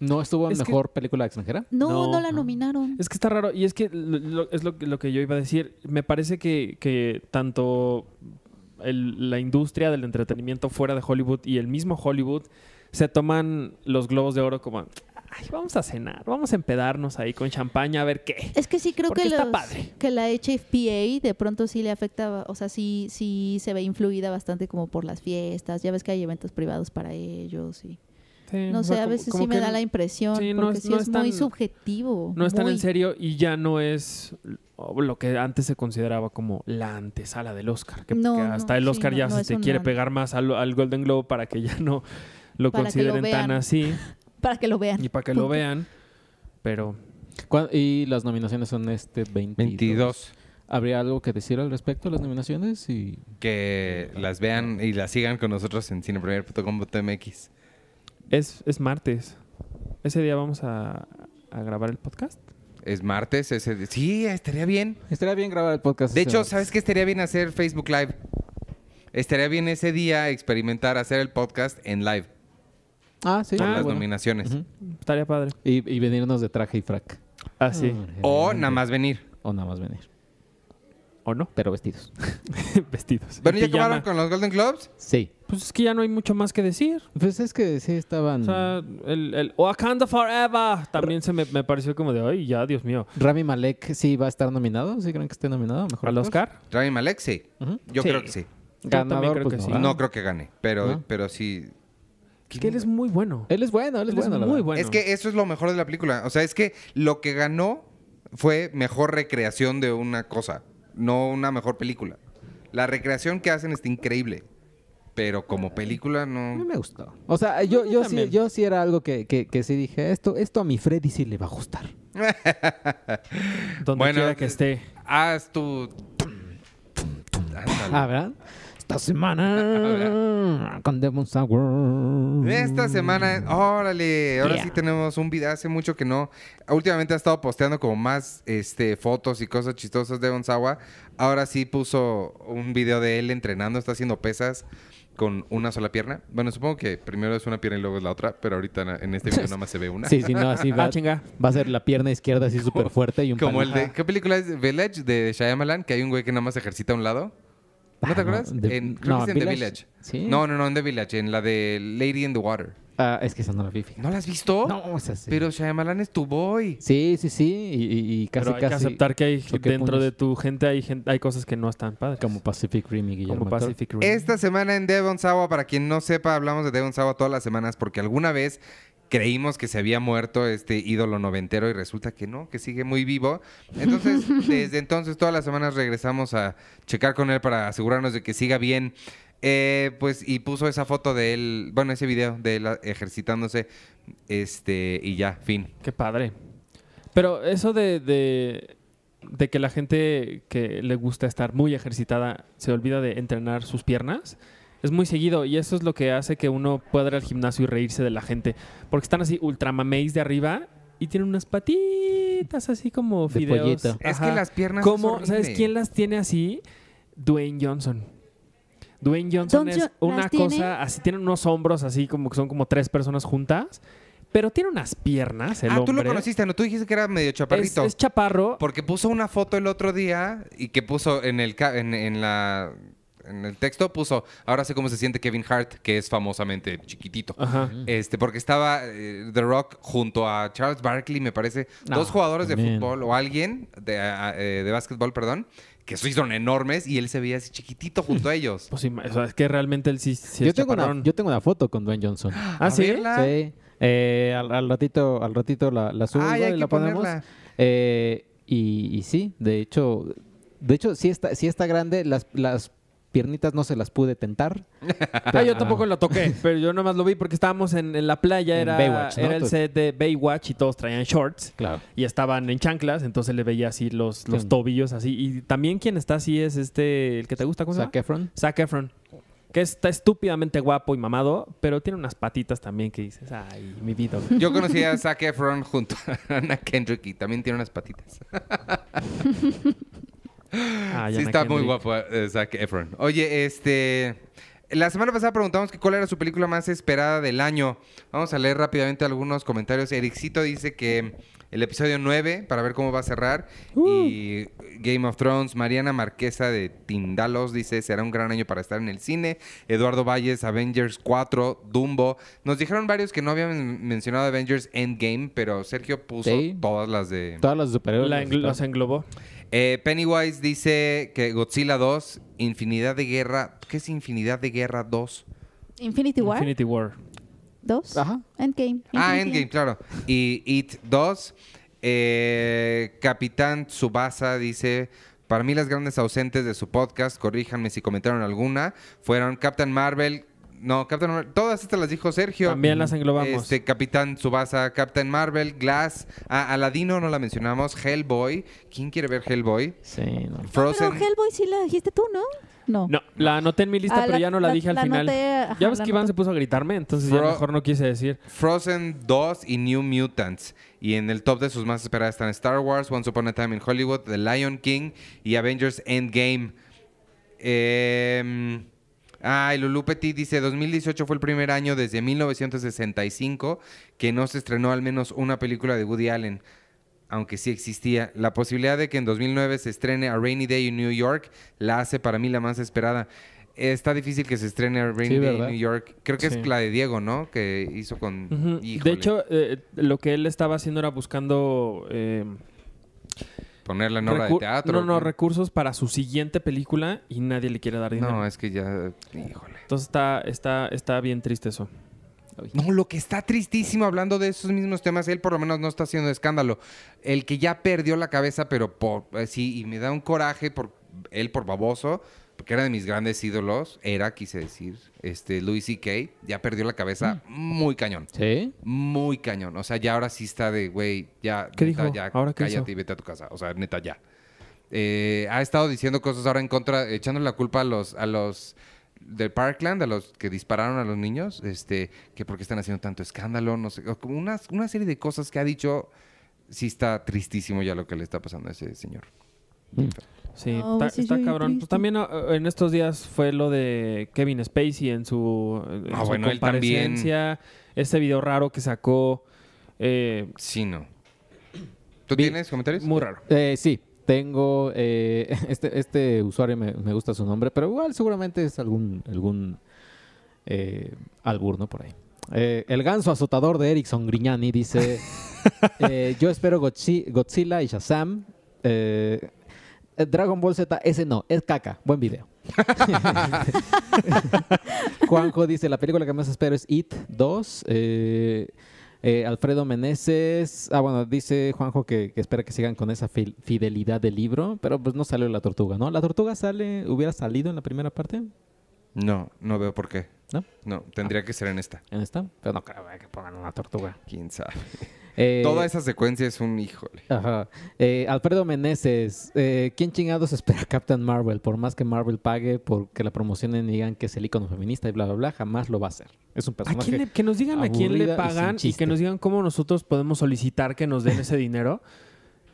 ¿No estuvo en mejor película extranjera? No, no, la nominaron. Es que está raro. Y es que es lo, que yo iba a decir. Me parece que, que tanto la industria del entretenimiento fuera de Hollywood y el mismo Hollywood se toman los globos de oro como Ay, vamos a cenar, vamos a empedarnos ahí con champaña a ver qué. Es que sí creo que, que la HFPA de pronto sí le afecta, o sea, sí, sí se ve influida bastante como por las fiestas, ya ves que hay eventos privados para ellos y... Este, no sé, a veces sí me da la impresión, porque sí es, muy subjetivo. No es tan en serio y ya no es lo que antes se consideraba como la antesala del Oscar, que, hasta el Oscar ya se quiere pegar más al, Golden Globe para que ya no lo consideren tan así. para que lo vean. Y para que lo vean, pero... Y las nominaciones son este 22. ¿Habría algo que decir al respecto de las nominaciones? y Que las vean y las sigan con nosotros en cinepremier.com.mx. Es, martes. Ese día vamos a, grabar el podcast. Es martes, ese sí, estaría bien. Estaría bien grabar el podcast. De hecho, ¿sabes qué estaría bien hacer Facebook Live? Estaría bien ese día experimentar hacer el podcast en live. Ah, sí. Ah, las nominaciones. Estaría padre. Y, venirnos de traje y frac. Ah, sí. Ah, o nada más venir. O nada más venir. ¿O no? Pero vestidos. vestidos. Bueno, ¿ya acabaron con los Golden Globes? Sí. Pues es que ya no hay mucho más que decir. Pues es que sí estaban. O sea, el, Wakanda Forever también se me, pareció como de, hoy ya, Dios mío. Rami Malek sí va a estar nominado. ¿Sí creen que esté nominado? Mejor ¿Al Oscar? Rami Malek sí. Yo creo que sí. Ganador, creo pues que sí. No, creo que gane, pero, pero sí. Es que él es muy bueno. Él es bueno, él es muy bueno. Es que eso es lo mejor de la película. O sea, es que lo que ganó fue mejor recreación de una cosa, no una mejor película. La recreación que hacen está increíble pero como película no. A me gustó. O sea, yo, yo, sí, yo sí era algo que, que, sí dije, esto, esto a mi Freddy sí le va a gustar. Donde quiera que esté. Haz tu. Ah, ¿verdad? Esta semana ah, con Devon Sauer. Esta semana, órale, ahora sí tenemos un video. Hace mucho que no. Últimamente ha estado posteando como más este, fotos y cosas chistosas de Devon Ahora sí puso un video de él entrenando, está haciendo pesas con una sola pierna. Bueno, supongo que primero es una pierna y luego es la otra, pero ahorita en este video nada más se ve una. Sí, sí, no, así va. Ah, chinga. Va a ser la pierna izquierda así súper fuerte y un Como el de. ¿Qué película es? Village de Shyamalan, que hay un güey que nada más ejercita a un lado. ¿No te ah, acuerdas? en, The Village. No, no, no, en The Village, en la de Lady in the Water. Ah, es que esa no la ¿No la has visto? No, o Pero Shyamalan es tu boy. Sí, sí, sí. Y, y- casi, que aceptar que hay dentro de tu gente hay, hay cosas que no están padres. Como Pacific Rim y Guillermo. Como Pacific Rim. Esta semana en Devon Sawa, para quien no sepa, hablamos de Devon Sawa todas las semanas porque alguna vez creímos que se había muerto este ídolo noventero y resulta que no, que sigue muy vivo. Entonces, desde entonces todas las semanas regresamos a checar con él para asegurarnos de que siga bien. Eh, pues, y puso esa foto de él, bueno, ese video de él ah, ejercitándose, este, y ya, fin. Qué padre. Pero eso de, de, que la gente que le gusta estar muy ejercitada se olvida de entrenar sus piernas, es muy seguido y eso es lo que hace que uno pueda ir al gimnasio y reírse de la gente. Porque están así ultramameis de arriba y tienen unas patitas así como fideos. es que las piernas. ¿Sabes quién las tiene así? Dwayne Johnson. Dwayne Johnson es una cosa, así tiene unos hombros así como que son como tres personas juntas. Pero tiene unas piernas, el ah, tú lo conociste, ¿no? Tú dijiste que era medio chaparrito. Es, chaparro. Porque puso una foto el otro día y que puso en el, en, el texto puso, ahora sé cómo se siente Kevin Hart, que es famosamente chiquitito. Este, porque estaba eh, The Rock junto a Charles Barkley, me parece, dos jugadores de fútbol o alguien de, eh, de básquetbol, perdón, que son enormes y él se veía así chiquitito junto a ellos. Pues es que realmente él sí, yo, tengo una, yo tengo una foto con Dwayne Johnson. ¿Ah, sí? Sí. Eh, al, ratito, al ratito la, la subo y la ponemos. Eh, y, sí, de hecho, de hecho sí está, sí está grande. Las, las piernitas no se las pude tentar. Ah, yo tampoco lo toqué, pero yo nomás lo vi porque estábamos en, la playa, era, el set de Baywatch y todos traían shorts. Claro. Y estaban en chanclas, entonces le veía así los, los tobillos así. Y también quien está así es este, el que te gusta, ¿cómo se Zac Efron. Zac Efron. Que está estúpidamente guapo y mamado, pero tiene unas patitas también que dices, ay, mi vida. Yo conocía a Zac Efron junto a Anna Kendrick y también tiene unas patitas. Ah, sí, está muy guapo eh, Efron. Oye, este. La semana pasada preguntamos que cuál era su película más esperada del año. Vamos a leer rápidamente algunos comentarios. Ericito dice que el episodio 9 para ver cómo va a cerrar. Uh. Y Game of Thrones, Mariana Marquesa de Tindalos dice, será un gran año para estar en el cine. Eduardo Valles, Avengers 4, Dumbo. Nos dijeron varios que no habían mencionado Avengers Endgame, pero Sergio puso todas las de... Todas las de superhéroes. La englobó. Eh, Pennywise dice que Godzilla 2, Infinidad de Guerra. ¿Qué es Infinidad de Guerra 2? Infinity War. Infinity War. 2. Ajá. Endgame. ah, Endgame, claro. Y It 2. Eh, Capitán Tsubasa dice. Para mí las grandes ausentes de su podcast, corríjanme si comentaron alguna, fueron Captain Marvel, no, Captain Marvel. Todas estas las dijo Sergio. También las englobamos. Este, Capitán Subasa, Captain Marvel, Glass, Ah, Aladino no la mencionamos, Hellboy. ¿Quién quiere ver Hellboy? Sí, no. Frozen. Ah, pero Hellboy sí la dijiste tú, ¿no? No. No, la anoté en mi lista, ah, pero ya no la, dije al final. ya ves que Iván se puso a gritarme, entonces a ya mejor no quise decir. Frozen 2 y New Mutants. Y en el top de sus más esperadas están Star Wars, Once Upon a Time in Hollywood, The Lion King y Avengers Endgame. Eh. Ay, ah, Lulu Petit dice, 2018 fue el primer año desde 1965 que no se estrenó al menos una película de Woody Allen, aunque sí existía. La posibilidad de que en 2009 se estrene A Rainy Day en New York la hace para mí la más esperada. Está difícil que se estrene A Rainy Day en New York. Creo que es la de Diego, ¿no? Que hizo con... De hecho, eh, lo que él estaba haciendo era buscando... Eh, ponerla en obra de teatro. No, no, recursos para su siguiente película y nadie le quiere dar dinero. No, es que ya, híjole. Entonces está, está, está bien triste eso. No, lo que está tristísimo hablando de esos mismos temas, él por lo menos no está haciendo escándalo. El que ya perdió la cabeza, pero por, eh, sí, y me da un coraje por él por baboso, que era de mis grandes ídolos, era, quise decir, este, Louis C.K., ya perdió la cabeza mm. muy cañón. ¿Sí? Muy cañón. O sea, ya ahora sí está de, güey, ya, ¿Qué dijo? ya, ¿Ahora cállate y vete a tu casa. O sea, neta, ya. Eh, ha estado diciendo cosas ahora en contra, echándole la culpa a los, a los del Parkland, a los que dispararon a los niños, este, que porque están haciendo tanto escándalo, no sé, como una, una serie de cosas que ha dicho, sí está tristísimo ya lo que le está pasando a ese señor. Mm. Sí, está, cabrón. Pues también eh, eh, en estos días fue lo de Kevin Spacey en su, en ah, su comparecencia. video raro que sacó. Eh, sí, no. ¿Tú tienes comentarios? Muy raro. Eh, sí, tengo. Eh, este, este usuario me, gusta su nombre, pero igual seguramente es algún, algún albur, Por ahí. el ganso azotador de Erickson Grignani dice: Yo espero Godzilla y Shazam. Eh, eh, Dragon Ball Z, ese no, es caca. Buen video. Juanjo dice, la película que más espero es It 2. Eh, eh, Alfredo Meneses, ah bueno, dice Juanjo que, espera que sigan con esa fidelidad del libro, pero pues no salió la tortuga, ¿no? ¿La tortuga sale, hubiera salido en la primera parte? No, no veo por qué. ¿No? No, tendría que ser en esta. ¿En esta? Pero pues, no creo que pongan una tortuga. ¿Quién sabe? Eh, Toda esa secuencia es un híjole. Eh, Alfredo Meneses, eh, ¿quién chingados espera Captain Marvel? Por más que Marvel pague, porque la promocionen y digan que es el icono feminista y bla, bla, bla, jamás lo va a hacer. Es un personaje. que nos digan a quién le pagan y, que nos digan cómo nosotros podemos solicitar que nos den ese dinero.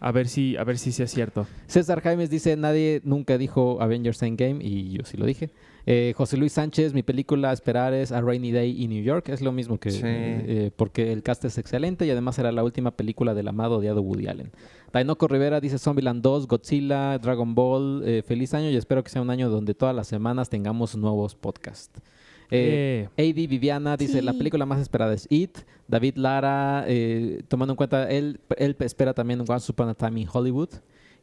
A ver si, a ver si sea cierto. César Jaimes dice: Nadie nunca dijo Avengers Endgame, y yo sí lo dije. Eh, José Luis Sánchez, mi película a esperar es A Rainy Day in New York. Es lo mismo que. Eh, porque el cast es excelente y además era la última película del amado odiado Woody Allen. Tainoco Rivera dice Zombieland 2, Godzilla, Dragon Ball. Eh, feliz año y espero que sea un año donde todas las semanas tengamos nuevos podcasts. Eh, AD Viviana dice, la película más esperada es It. David Lara, tomando en cuenta, él, él espera también Once Upon a Time in Hollywood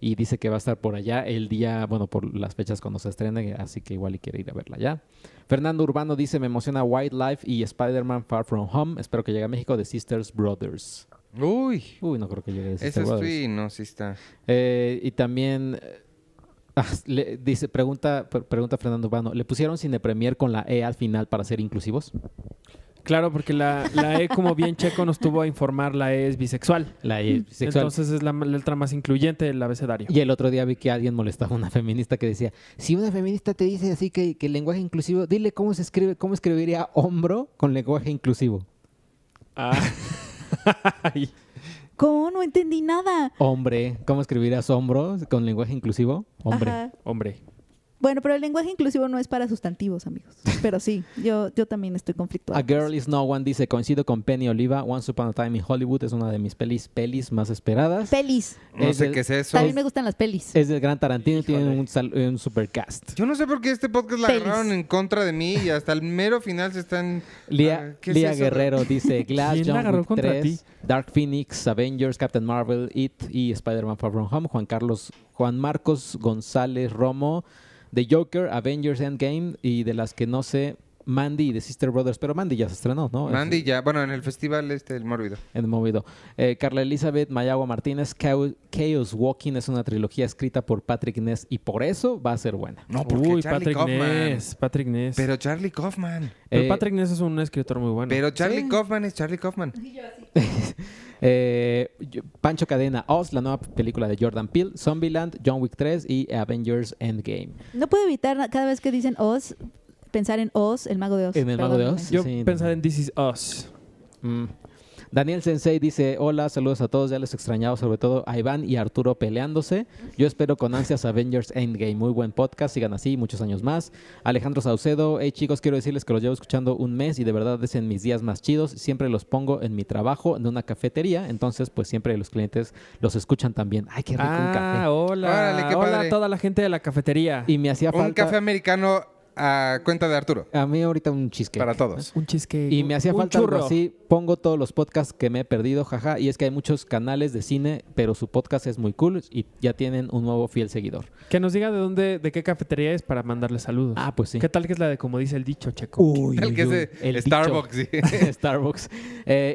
y dice que va a estar por allá el día, bueno, por las fechas cuando se estrene, así que igual y quiere ir a verla ya. Fernando Urbano dice, me emociona Wildlife y Spider-Man Far From Home, espero que llegue a México de Sisters Brothers. Uy. no creo que llegue de Sisters Ese Brothers. no, sí está. Eh, y también... Eh, ah, dice, pregunta, pregunta Fernando Urbano, ¿le pusieron cine premier con la E al final para ser inclusivos? Claro, porque la, E, como bien Checo nos tuvo a informar, la E es bisexual. La E es bisexual. Entonces es la letra más incluyente del abecedario. Y el otro día vi que alguien molestaba a una feminista que decía, si una feminista te dice así que, el lenguaje inclusivo, dile cómo se escribe, cómo escribiría hombro con lenguaje inclusivo. Ah. ¿Cómo? No entendí nada. Hombre, ¿cómo escribirías hombro con lenguaje inclusivo? Hombre. Hombre. Bueno, pero el lenguaje inclusivo no es para sustantivos, amigos. Pero sí, yo, yo también estoy conflictuado. A Girl is No One dice, coincido con Penny Oliva, Once Upon a Time in Hollywood es una de mis pelis, pelis más esperadas. Pelis. No sé qué es eso. mí me gustan las pelis. Es del gran Tarantino y tiene un, un, supercast. Yo no sé por qué este podcast la agarraron en contra de mí y hasta el mero final se están... Lía, Guerrero dice, Glass, 3, Dark Phoenix, Avengers, Captain Marvel, It y Spider-Man Far From Home. Juan Carlos, Juan Marcos González Romo... The Joker, Avengers Endgame y de las que no sé Mandy y The Sister Brothers, pero Mandy ya se estrenó, ¿no? Mandy ya, bueno, en el festival este el Mórbido. el Mórbido. Eh, Carla Elizabeth Mayagua Martínez, Chaos Walking es una trilogía escrita por Patrick Ness y por eso va a ser buena. No, porque Patrick Ness, Patrick Ness. Pero Charlie Kaufman. Eh, Patrick Ness es un escritor muy bueno. Pero Charlie Kaufman es Charlie Kaufman. Eh, Pancho Cadena, Oz, la nueva película de Jordan Peele, Zombieland, John Wick 3 y Avengers Endgame. No puedo evitar cada vez que dicen Oz pensar en Oz, el mago de Oz. En el mago de Oz. Yo pensar en This Is Oz Daniel Sensei dice, hola, saludos a todos, ya les extrañaba sobre todo a Iván y Arturo peleándose. Yo espero con ansias Avengers Endgame. Muy buen podcast, sigan así, muchos años más. Alejandro Saucedo, hey chicos, quiero decirles que los llevo escuchando un mes y de verdad es en mis días más chidos. Siempre los pongo en mi trabajo, en una cafetería, entonces pues siempre los clientes los escuchan también. Ay, qué rico un ah, café. Hola, hola a toda la gente de la cafetería. Y me hacía falta... Un café americano a cuenta de Arturo. A mí ahorita un chisque Para todos. Un chisque Y me hacía falta así. Pongo todos los podcasts que me he perdido, jaja. Y es que hay muchos canales de cine, pero su podcast es muy cool y ya tienen un nuevo fiel seguidor. Que nos diga de dónde, de qué cafetería es para mandarle saludos. Ah, pues sí. ¿Qué tal que es la de como dice el dicho, Checo? Uy, ¿Qué que es el, Starbucks. Starbucks.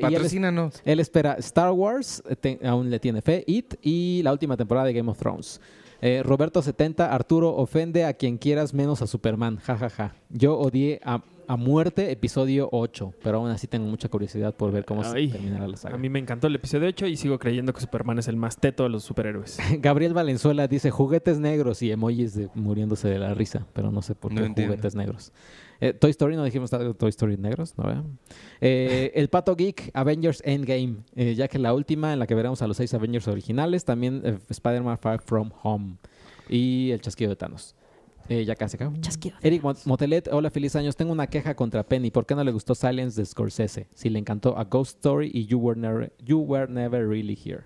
Patrocínanos. Él, espera Star Wars, aún le tiene fe, It y la última temporada de Game of Thrones. Eh, Roberto 70, Arturo ofende a quien quieras menos a Superman, jajaja. Yo odié a, muerte episodio 8, pero aún así tengo mucha curiosidad por ver cómo se terminará la saga. A mí me encantó el episodio 8 y sigo creyendo que Superman es el más teto de los superhéroes. Gabriel Valenzuela dice juguetes negros y emojis de, muriéndose de la risa, pero no sé por qué juguetes negros. Eh, Toy Story, no dijimos Toy Story negros, ¿no? Eh, eh, el Pato Geek, Avengers Endgame, ya que la última en la que veremos a los seis Avengers originales, también Spider-Man Far From Home y el chasquido de Thanos. ya casi acabo. Chasquido. Eric Motelet, hola, feliz años. Tengo una queja contra Penny. ¿Por qué no le gustó Silence de Scorsese? Si le encantó a Ghost Story y You you were never Really Here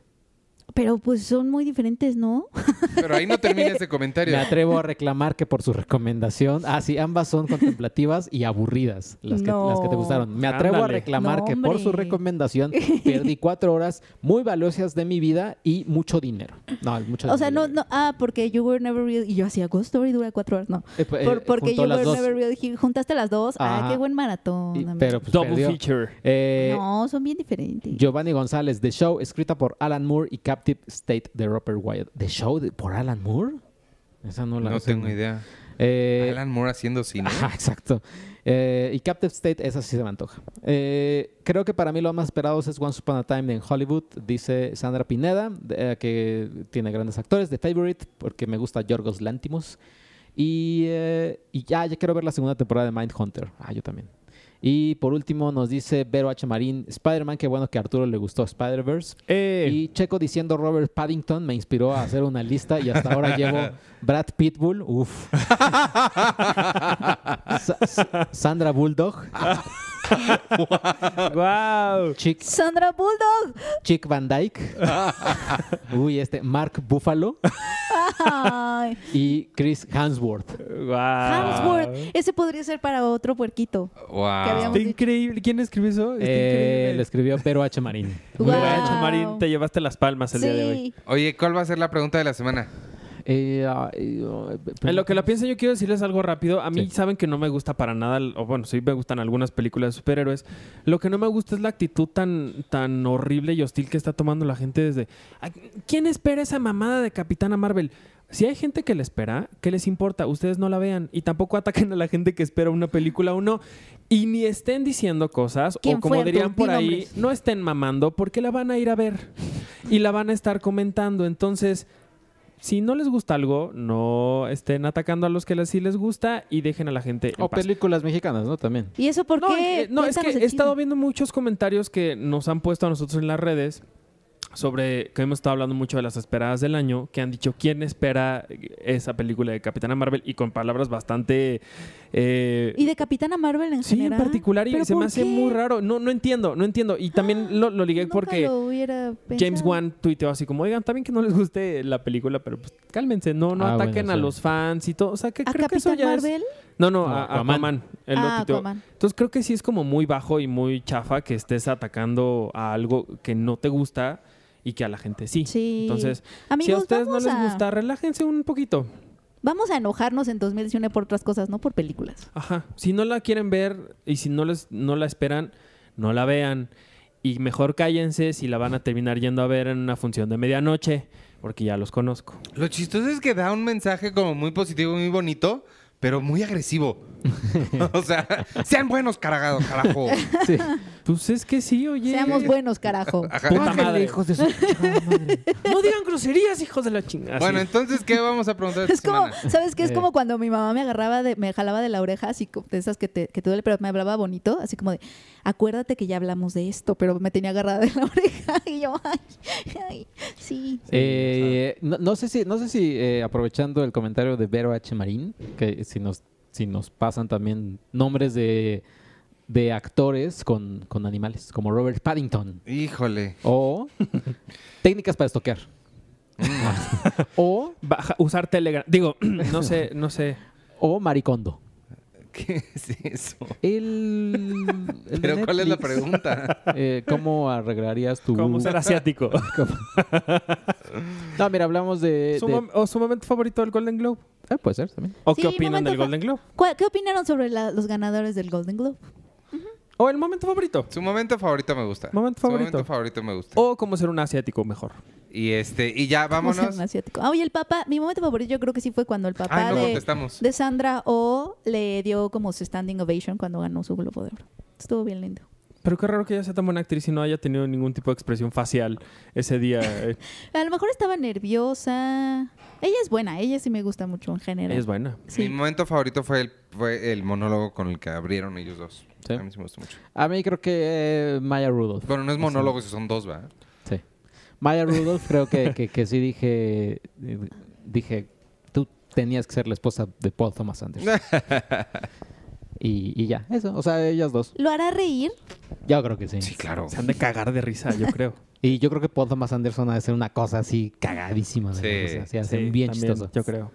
pero pues son muy diferentes, ¿no? Pero ahí no termina ese comentario. Me atrevo a reclamar que por su recomendación, ah, sí, ambas son contemplativas y aburridas, las, que, las que, te gustaron. Me atrevo a reclamar que por su recomendación perdí cuatro horas muy valiosas de mi vida y mucho dinero. No, mucho O sea, no, no, ah, porque You Were Never Real y yo hacía Ghost Story dura cuatro horas, no. Eh, pues, eh, porque You Were Never Real juntaste las dos, ah, qué buen maratón. pero pues, Double feature. Eh, no, son bien diferentes. Giovanni González, The Show, escrita por Alan Moore y Captain State de Robert Wyatt. ¿The Show por Alan Moore? Esa no la No tengo idea. Eh, Alan Moore haciendo cine. ah exacto. Eh, y Captive State, esa sí se me antoja. Eh, creo que para mí lo más esperado es Once Upon a Time en Hollywood, dice Sandra Pineda, que tiene grandes actores. de Favorite, porque me gusta Yorgos Lántimos. Y, ya, ya quiero ver la segunda temporada de Mindhunter. Ah, yo también. Y por último nos dice Vero H. Marín, Spider-Man, qué bueno que a Arturo le gustó Spider-Verse. Eh. Y Checo diciendo Robert Paddington me inspiró a hacer una lista y hasta ahora llevo Brad Pitbull, uff. Sandra Bulldog. wow. Chick. Sandra Bulldog. Chick Van Dyke. Uy, este Mark Buffalo. y Chris Hansworth. Wow. Hansworth. Ese podría ser para otro puerquito. Wow. Que increíble. ¿Quién escribió eso? Eh, lo escribió Pero H. Marín. te llevaste las palmas el día de hoy. Oye, ¿cuál va a ser la pregunta de la semana? Eh, en lo que la piensa, yo quiero decirles algo rápido. A mí saben que no me gusta para nada, o bueno, sí me gustan algunas películas de superhéroes. Lo que no me gusta es la actitud tan, tan horrible y hostil que está tomando la gente desde... ¿Quién espera esa mamada de Capitana Marvel? Si hay gente que la espera, ¿qué les importa? Ustedes no la vean y tampoco ataquen a la gente que espera una película o no. Y ni estén diciendo cosas, o como dirían por ahí, no estén mamando porque la van a ir a ver y la van a estar comentando. Entonces, si no les gusta algo, no estén atacando a los que sí les gusta y dejen a la gente. o películas mexicanas, ¿no? También. ¿Y eso por qué? Eh, no es que he estado viendo muchos comentarios que nos han puesto a nosotros en las redes sobre que hemos estado hablando mucho de las esperadas del año, que han dicho quién espera esa película de Capitana Marvel y con palabras bastante... Eh, y de Capitana Marvel en general. Sí, en particular y se me hace muy raro. No, no entiendo, no entiendo. Y también lo, ligué porque James Wan tuiteó así como, oigan, también que no les guste la película, pero pues cálmense, no, no ah, ataquen a los fans y todo. O sea, que creo que eso ya Marvel? No, no, a, ah, Aquaman. Entonces creo que sí es como muy bajo y muy chafa que estés atacando a algo que no te gusta y que a la gente sí. Entonces, si a ustedes no les gusta, relájense un poquito. Vamos a enojarnos en 2019 por otras cosas, no por películas. Ajá. Si no la quieren ver y si no, les, no la esperan, no la vean. Y mejor cállense si la van a terminar yendo a ver en una función de medianoche, porque ya los conozco. Lo chistoso es que da un mensaje como muy positivo, muy bonito, pero muy agresivo. o sea, sean buenos, caragados, carajo. Pues es que sí, oye. Seamos buenos, carajo. Puta hijos de su No digan groserías, hijos de la chingada. Bueno, entonces, ¿qué vamos a preguntar? es como, ¿sabes qué? Es eh. como cuando mi mamá me agarraba, de, me jalaba de la oreja, así de esas que te, duele, pero me hablaba bonito, así como de, acuérdate que ya hablamos de esto, pero me tenía agarrada de la oreja y yo, ay, ay sí. Eh, no, sé si, no sé si eh, aprovechando el comentario de Vero H. Marín, que si nos si nos pasan también nombres de, de actores con, animales, como Robert Paddington. Híjole. O técnicas para estoquear. Mm. o usar Telegram. Digo, no sé, no sé. O maricondo. ¿Qué es eso? Pero ¿cuál es la pregunta? Eh, ¿Cómo arreglarías tu... ¿Cómo ser asiático? No, mira, hablamos de... ¿O su momento favorito del Golden Globe? Ah, puede ser también. ¿O qué opinan del Golden Globe? ¿Qué opinaron sobre los ganadores del Golden Globe? O el momento favorito. Su momento favorito me gusta. Momento favorito. Su momento favorito me gusta. O cómo ser un asiático mejor. Y este, y ya, vámonos. Un asiático. Ah, el papá, mi momento favorito yo creo que sí fue cuando el papá de, Sandra O le dio como su standing ovation cuando ganó su Globo de Oro. Estuvo bien lindo. Pero qué raro que ella sea tan buena actriz y no haya tenido ningún tipo de expresión facial ese día. Eh. a lo mejor estaba nerviosa. Ella es buena, ella sí me gusta mucho en general. es buena. Mi momento favorito fue el, fue el monólogo con el que abrieron ellos dos. A mí me gustó mucho. A mí creo que eh, Maya Rudolph. Bueno, no es monólogo si son dos, ¿verdad? Sí. Maya Rudolph creo que, que, sí dije, dije, tú tenías que ser la esposa de Paul Thomas Anderson. y, ya, eso, o sea, ellas dos. ¿Lo hará reír? Yo creo que sí. Sí, claro. Se han de cagar de risa, yo creo. y yo creo que Paul Thomas Anderson ha de ser una cosa así cagadísima. De sí, bien también, Yo creo.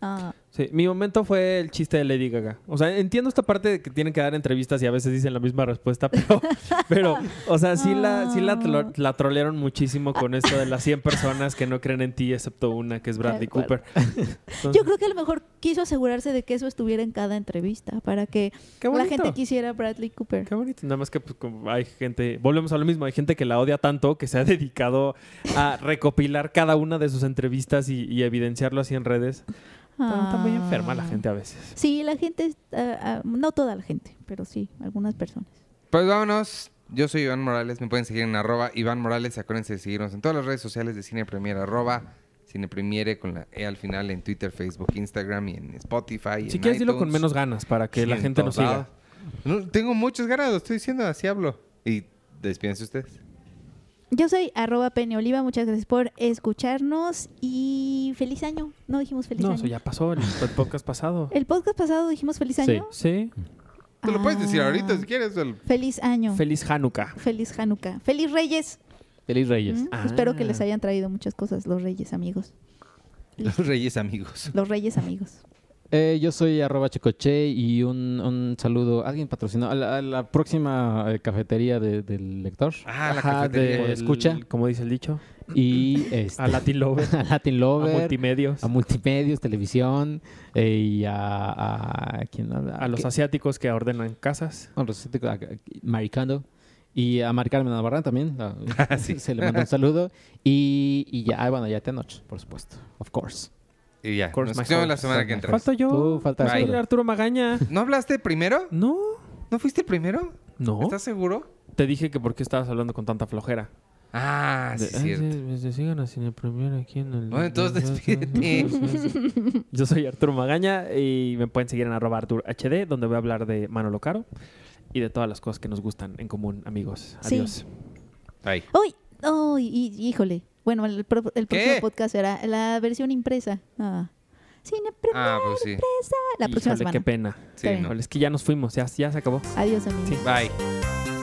Ah. Sí, mi momento fue el chiste de Lady Gaga. O sea, entiendo esta parte de que tienen que dar entrevistas y a veces dicen la misma respuesta, pero, pero o sea, sí, la, sí la, ah. trolearon muchísimo con esto de las 100 personas que no creen en ti, excepto una que es Bradley Cooper. Yo creo que a lo mejor quiso asegurarse de que eso estuviera en cada entrevista para que la gente quisiera Bradley Cooper. Qué bonito. Nada más que pues, hay gente, volvemos a lo mismo, hay gente que la odia tanto que se ha dedicado a recopilar cada una de sus entrevistas y, evidenciarlo así en redes muy enferma la gente a veces. Sí, la gente, ah, ah, no toda la gente, pero sí, algunas personas. Pues vámonos. Yo soy Iván Morales, me pueden seguir en arroba Iván Morales, acuérdense de seguirnos en todas las redes sociales de Cine Premier, arroba Cine con la E al final en Twitter, Facebook, Instagram y en Spotify. Si quieres, dilo con menos ganas para que la gente nos siga. No, tengo muchas ganas, lo estoy diciendo, así hablo. Y despídense ustedes. Yo soy arroba muchas gracias por escucharnos y feliz año. No dijimos feliz año. No, eso ya pasó, el, podcast pasado. ¿El podcast pasado dijimos feliz año? Sí. sí. Te lo puedes decir ahorita ah, si quieres. Feliz año. Feliz Hanukkah. Feliz Hanukkah. Feliz Reyes. Feliz Reyes. Ah. Espero que les hayan traído muchas cosas los Reyes amigos. Los Reyes amigos. Los Reyes amigos. Eh, yo soy arroba checoche y un, un saludo. ¿Alguien patrocinó? A la, próxima eh, cafetería del lector. Ah, la cafetería. escucha. Como dice el dicho. Y este, A Latin Lover. a Latin a multimedios. a multimedios, televisión eh, y a, los asiáticos que ordenan casas. a Maricando. Y a Maricarmen también. Ah, se le manda un saludo. Y, ya, ah, bueno, ya te noche, por supuesto. Of course. Y ya. Nos vemos la semana que entra. yo. Arturo. Magaña. ¿No hablaste primero? No. ¿No fuiste primero? No. ¿Estás seguro? Te dije que por qué estabas hablando con tanta flojera. Ah, es cierto. Eh, entonces despídete. Yo soy Arturo Magaña y me pueden seguir en arroba Arturo HD, donde voy a hablar de Manolo Caro y de todas las cosas que nos gustan en común, amigos. Adiós. Sí. Uy, híjole. Bueno, el, próximo podcast será la versión impresa. Ah. Sí, ah, pues sí. impresa. La próxima semana. qué pena. Sí, Es que ya nos fuimos, ya, se acabó. Adiós, amigos. Sí. Bye.